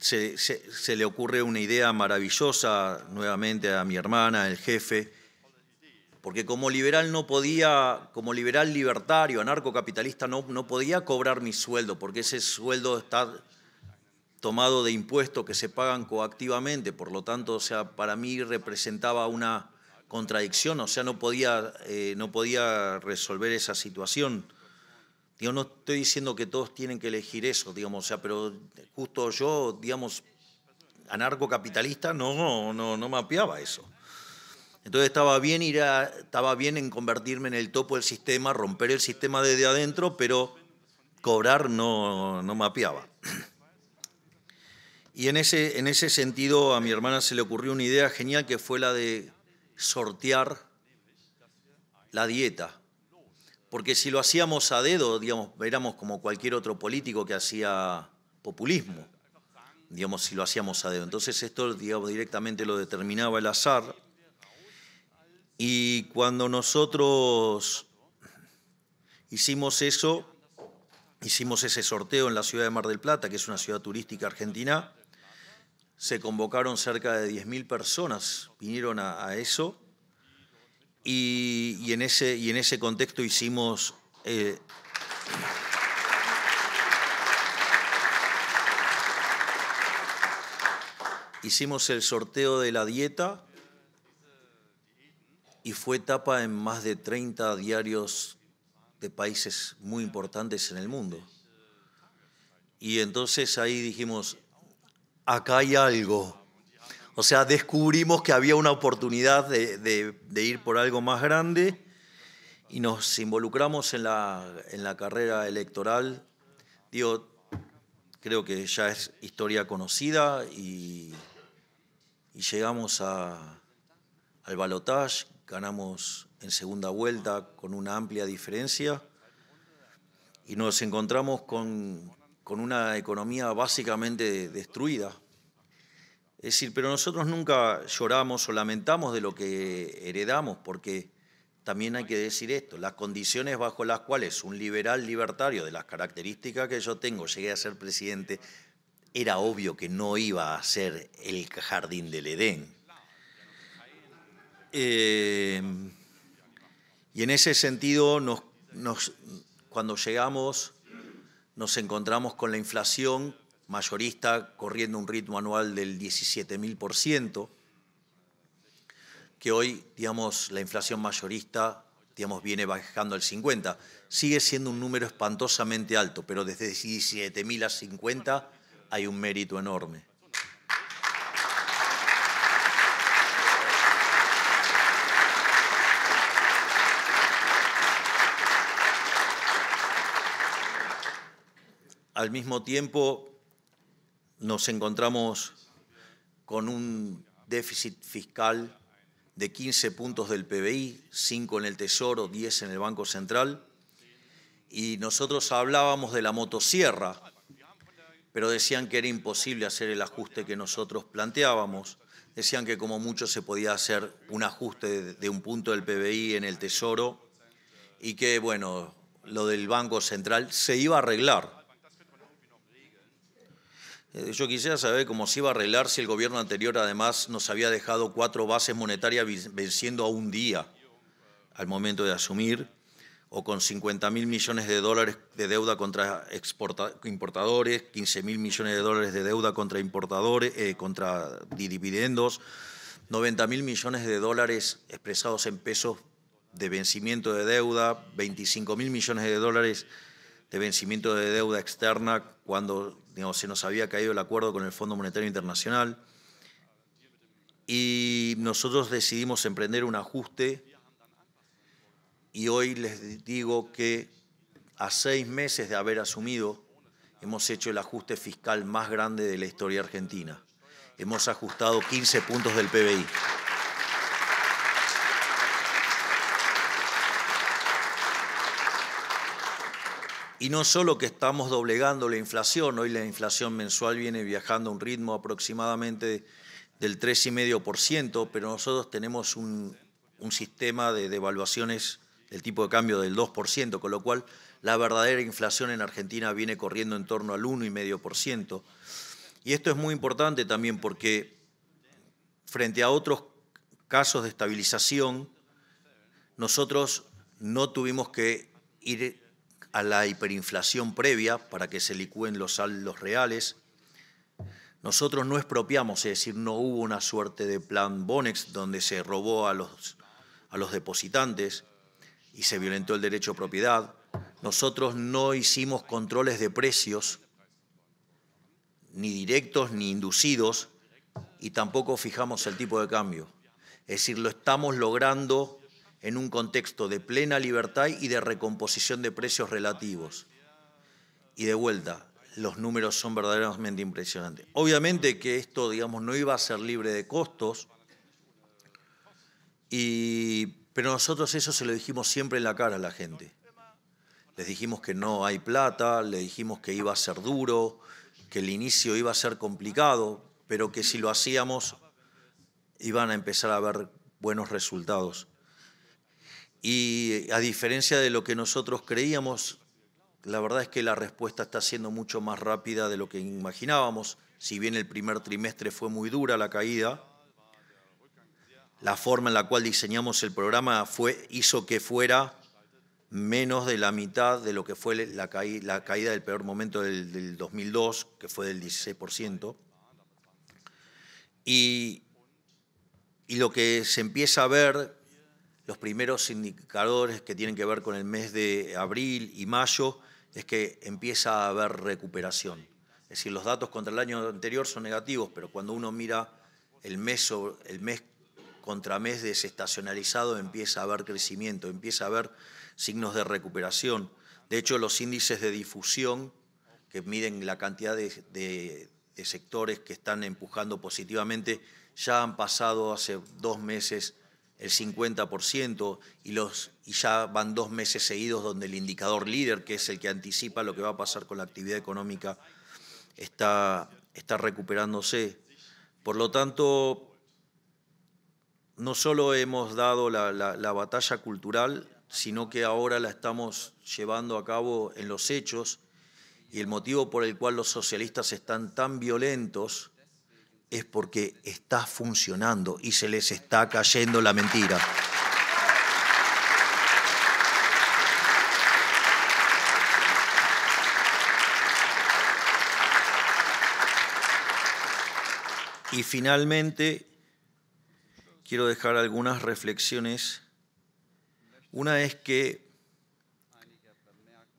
se, le ocurre una idea maravillosa nuevamente a mi hermana, el jefe, porque como liberal no podía, como liberal libertario, anarcocapitalista, no, no podía cobrar mi sueldo, porque ese sueldo está tomado de impuestos que se pagan coactivamente, por lo tanto, o sea, para mí representaba una contradicción, o sea, no podía, eh, no podía resolver esa situación. Yo no estoy diciendo que todos tienen que elegir eso, digamos, o sea, pero justo yo, digamos, anarcocapitalista, no, no, no mapeaba eso. Entonces estaba bien ir estaba bien en convertirme en el topo del sistema, romper el sistema desde adentro, pero cobrar no, no mapeaba. Y en ese, en ese sentido a mi hermana se le ocurrió una idea genial que fue la de sortear la dieta. Porque si lo hacíamos a dedo, digamos, éramos como cualquier otro político que hacía populismo, digamos, si lo hacíamos a dedo. Entonces esto, digamos, directamente lo determinaba el azar. Y cuando nosotros hicimos eso, hicimos ese sorteo en la ciudad de Mar del Plata, que es una ciudad turística argentina, se convocaron cerca de 10.000 personas, vinieron a, eso, y, en ese, y en ese contexto hicimos... Eh, hicimos el sorteo de la dieta y fue tapa en más de 30 diarios de países muy importantes en el mundo. Y entonces ahí dijimos, acá hay algo. O sea, descubrimos que había una oportunidad de, ir por algo más grande y nos involucramos en la, carrera electoral. Digo, creo que ya es historia conocida y, llegamos al balotage, ganamos en segunda vuelta con una amplia diferencia y nos encontramos con, con una economía básicamente destruida. Es decir, pero nosotros nunca lloramos o lamentamos de lo que heredamos, porque también hay que decir esto, las condiciones bajo las cuales un liberal libertario de las características que yo tengo llegué a ser presidente, era obvio que no iba a ser el jardín del Edén. Eh, y en ese sentido, cuando llegamos nos encontramos con la inflación mayorista corriendo un ritmo anual del 17.000%, que hoy, digamos, la inflación mayorista, digamos, viene bajando al 50. Sigue siendo un número espantosamente alto, pero desde 17.000 a 50 hay un mérito enorme. al mismo tiempo nos encontramos con un déficit fiscal de 15 puntos del PBI, 5 en el Tesoro, 10 en el Banco Central, y nosotros hablábamos de la motosierra, pero decían que era imposible hacer el ajuste que nosotros planteábamos, decían que como mucho se podía hacer un ajuste de un punto del PBI en el Tesoro y que, bueno, lo del Banco Central se iba a arreglar. Eh, yo quisiera saber cómo se iba a arreglar si el gobierno anterior además nos había dejado cuatro bases monetarias venciendo a un día al momento de asumir, o con 50 mil millones de dólares de deuda contra importadores, 15 mil millones de dólares de deuda contra importadores, contra dividendos, 90 mil millones de dólares expresados en pesos de vencimiento de deuda, 25 mil millones de dólares de vencimiento de deuda externa cuando se nos había caído el acuerdo con el Fondo Monetario Internacional y nosotros decidimos emprender un ajuste y hoy les digo que a seis meses de haber asumido hemos hecho el ajuste fiscal más grande de la historia argentina. Hemos ajustado 15 puntos del PBI. Y no solo que estamos doblegando la inflación, hoy la inflación mensual viene viajando a un ritmo aproximadamente del 3,5%, pero nosotros tenemos un, sistema de devaluaciones del tipo de cambio del 2%, con lo cual la verdadera inflación en Argentina viene corriendo en torno al 1,5%. Y esto es muy importante también porque frente a otros casos de estabilización, nosotros no tuvimos que ir a la hiperinflación previa para que se licúen los saldos reales. Nosotros no expropiamos, es decir, no hubo una suerte de plan Bonex donde se robó a los, a los depositantes y se violentó el derecho a propiedad. Nosotros no hicimos controles de precios, ni directos ni inducidos, y tampoco fijamos el tipo de cambio. Es decir, lo estamos logrando en un contexto de plena libertad y de recomposición de precios relativos. Y de vuelta, los números son verdaderamente impresionantes. Obviamente que esto, digamos, no iba a ser libre de costos, pero nosotros eso se lo dijimos siempre en la cara a la gente. Les dijimos que no hay plata, le dijimos que iba a ser duro, que el inicio iba a ser complicado, pero que si lo hacíamos iban a empezar a haber buenos resultados. Y a diferencia de lo que nosotros creíamos, la verdad es que la respuesta está siendo mucho más rápida de lo que imaginábamos. Si bien el primer trimestre fue muy dura la caída, la forma en la cual diseñamos el programa fue, hizo que fuera menos de la mitad de lo que fue la, caída, del peor momento del, 2002, que fue del 16%. Y, y lo que se empieza a ver los primeros indicadores que tienen que ver con el mes de abril y mayo es que empieza a haber recuperación. Es decir, los datos contra el año anterior son negativos, pero cuando uno mira el mes, contra mes desestacionalizado empieza a haber crecimiento, empieza a haber signos de recuperación. De hecho, los índices de difusión que miden la cantidad de sectores que están empujando positivamente ya han pasado hace dos meses el 50% y, los, y ya van dos meses seguidos donde el indicador líder, que es el que anticipa lo que va a pasar con la actividad económica, está, está recuperándose. Por lo tanto, no solo hemos dado la, la batalla cultural, sino que ahora la estamos llevando a cabo en los hechos y el motivo por el cual los socialistas están tan violentos es porque está funcionando y se les está cayendo la mentira. Y finalmente, quiero dejar algunas reflexiones. Una es que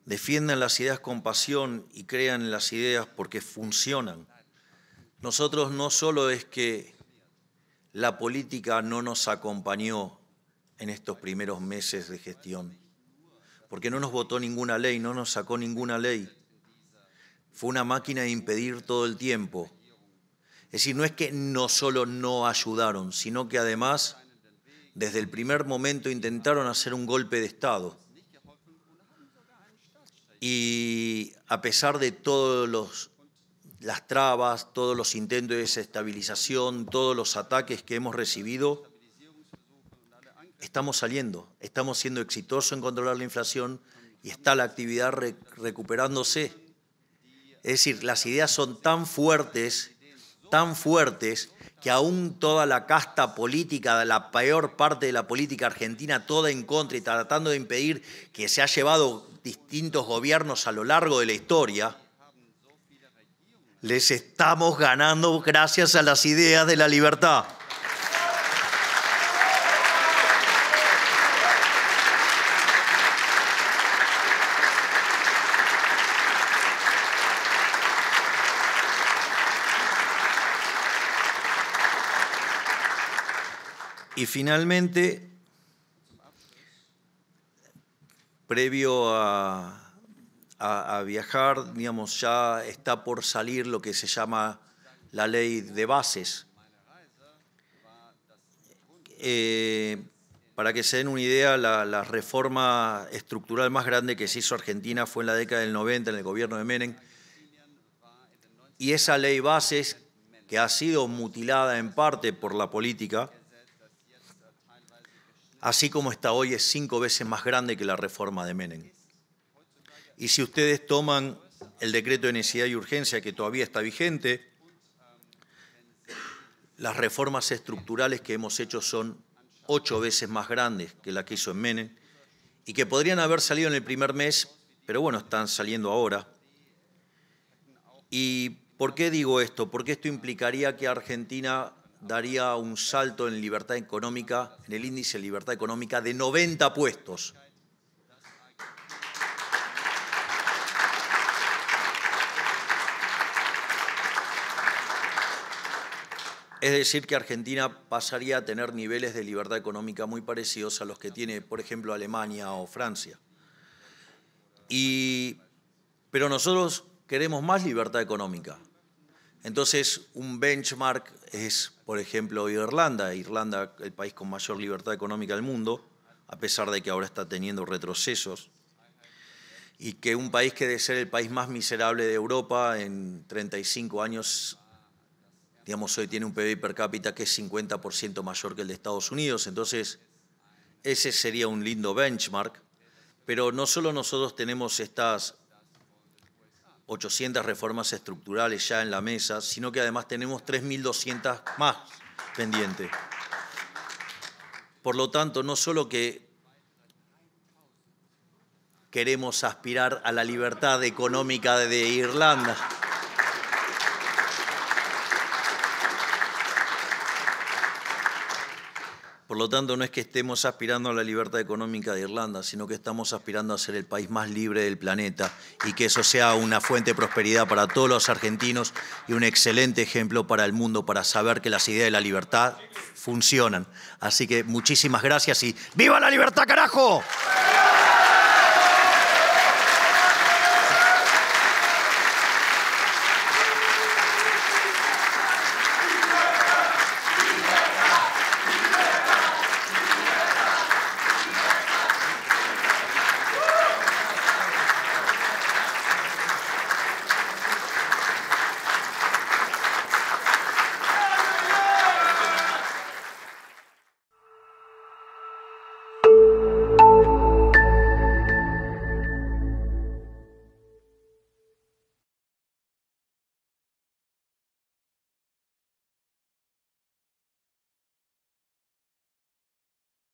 defiendan las ideas con pasión y crean las ideas porque funcionan. Nosotros no solo es que la política no nos acompañó en estos primeros meses de gestión, porque no nos votó ninguna ley, no nos sacó ninguna ley. Fue una máquina de impedir todo el tiempo. Es decir, no es que no solo no ayudaron, sino que además desde el primer momento intentaron hacer un golpe de Estado. Y a pesar de todos los las trabas, todos los intentos de desestabilización, todos los ataques que hemos recibido, estamos saliendo, estamos siendo exitosos en controlar la inflación y está la actividad recuperándose. Es decir, las ideas son tan fuertes, tan fuertes, que aún toda la casta política, la peor parte de la política argentina, toda en contra y tratando de impedir que se ha llevado distintos gobiernos a lo largo de la historia, les estamos ganando gracias a las ideas de la libertad. Y finalmente, previo a a, viajar, digamos, ya está por salir lo que se llama la ley de bases. Eh, para que se den una idea, la, reforma estructural más grande que se hizo Argentina fue en la década del 90, en el gobierno de Menem. Y esa ley bases, que ha sido mutilada en parte por la política, así como está hoy, es cinco veces más grande que la reforma de Menem. Y si ustedes toman el decreto de necesidad y urgencia que todavía está vigente, las reformas estructurales que hemos hecho son ocho veces más grandes que la que hizo en Menem y que podrían haber salido en el primer mes, pero bueno, están saliendo ahora. ¿Y por qué digo esto? Porque esto implicaría que Argentina daría un salto en libertad económica, en el índice de libertad económica de 90 puestos. Es decir, que Argentina pasaría a tener niveles de libertad económica muy parecidos a los que tiene, por ejemplo, Alemania o Francia. pero nosotros queremos más libertad económica. Entonces, un benchmark es, por ejemplo, Irlanda. Irlanda, el país con mayor libertad económica del mundo, a pesar de que ahora está teniendo retrocesos. Y que un país que de ser el país más miserable de Europa en 35 años digamos, hoy tiene un PIB per cápita que es 50% mayor que el de Estados Unidos, entonces ese sería un lindo benchmark, pero no solo nosotros tenemos estas 800 reformas estructurales ya en la mesa, sino que además tenemos 3.200 más pendientes. Por lo tanto, no solo que queremos aspirar a la libertad económica de Irlanda, Por lo tanto, no es que estemos aspirando a la libertad económica de Irlanda, sino que estamos aspirando a ser el país más libre del planeta y que eso sea una fuente de prosperidad para todos los argentinos y un excelente ejemplo para el mundo, para saber que las ideas de la libertad funcionan. Así que muchísimas gracias y ¡viva la libertad, carajo!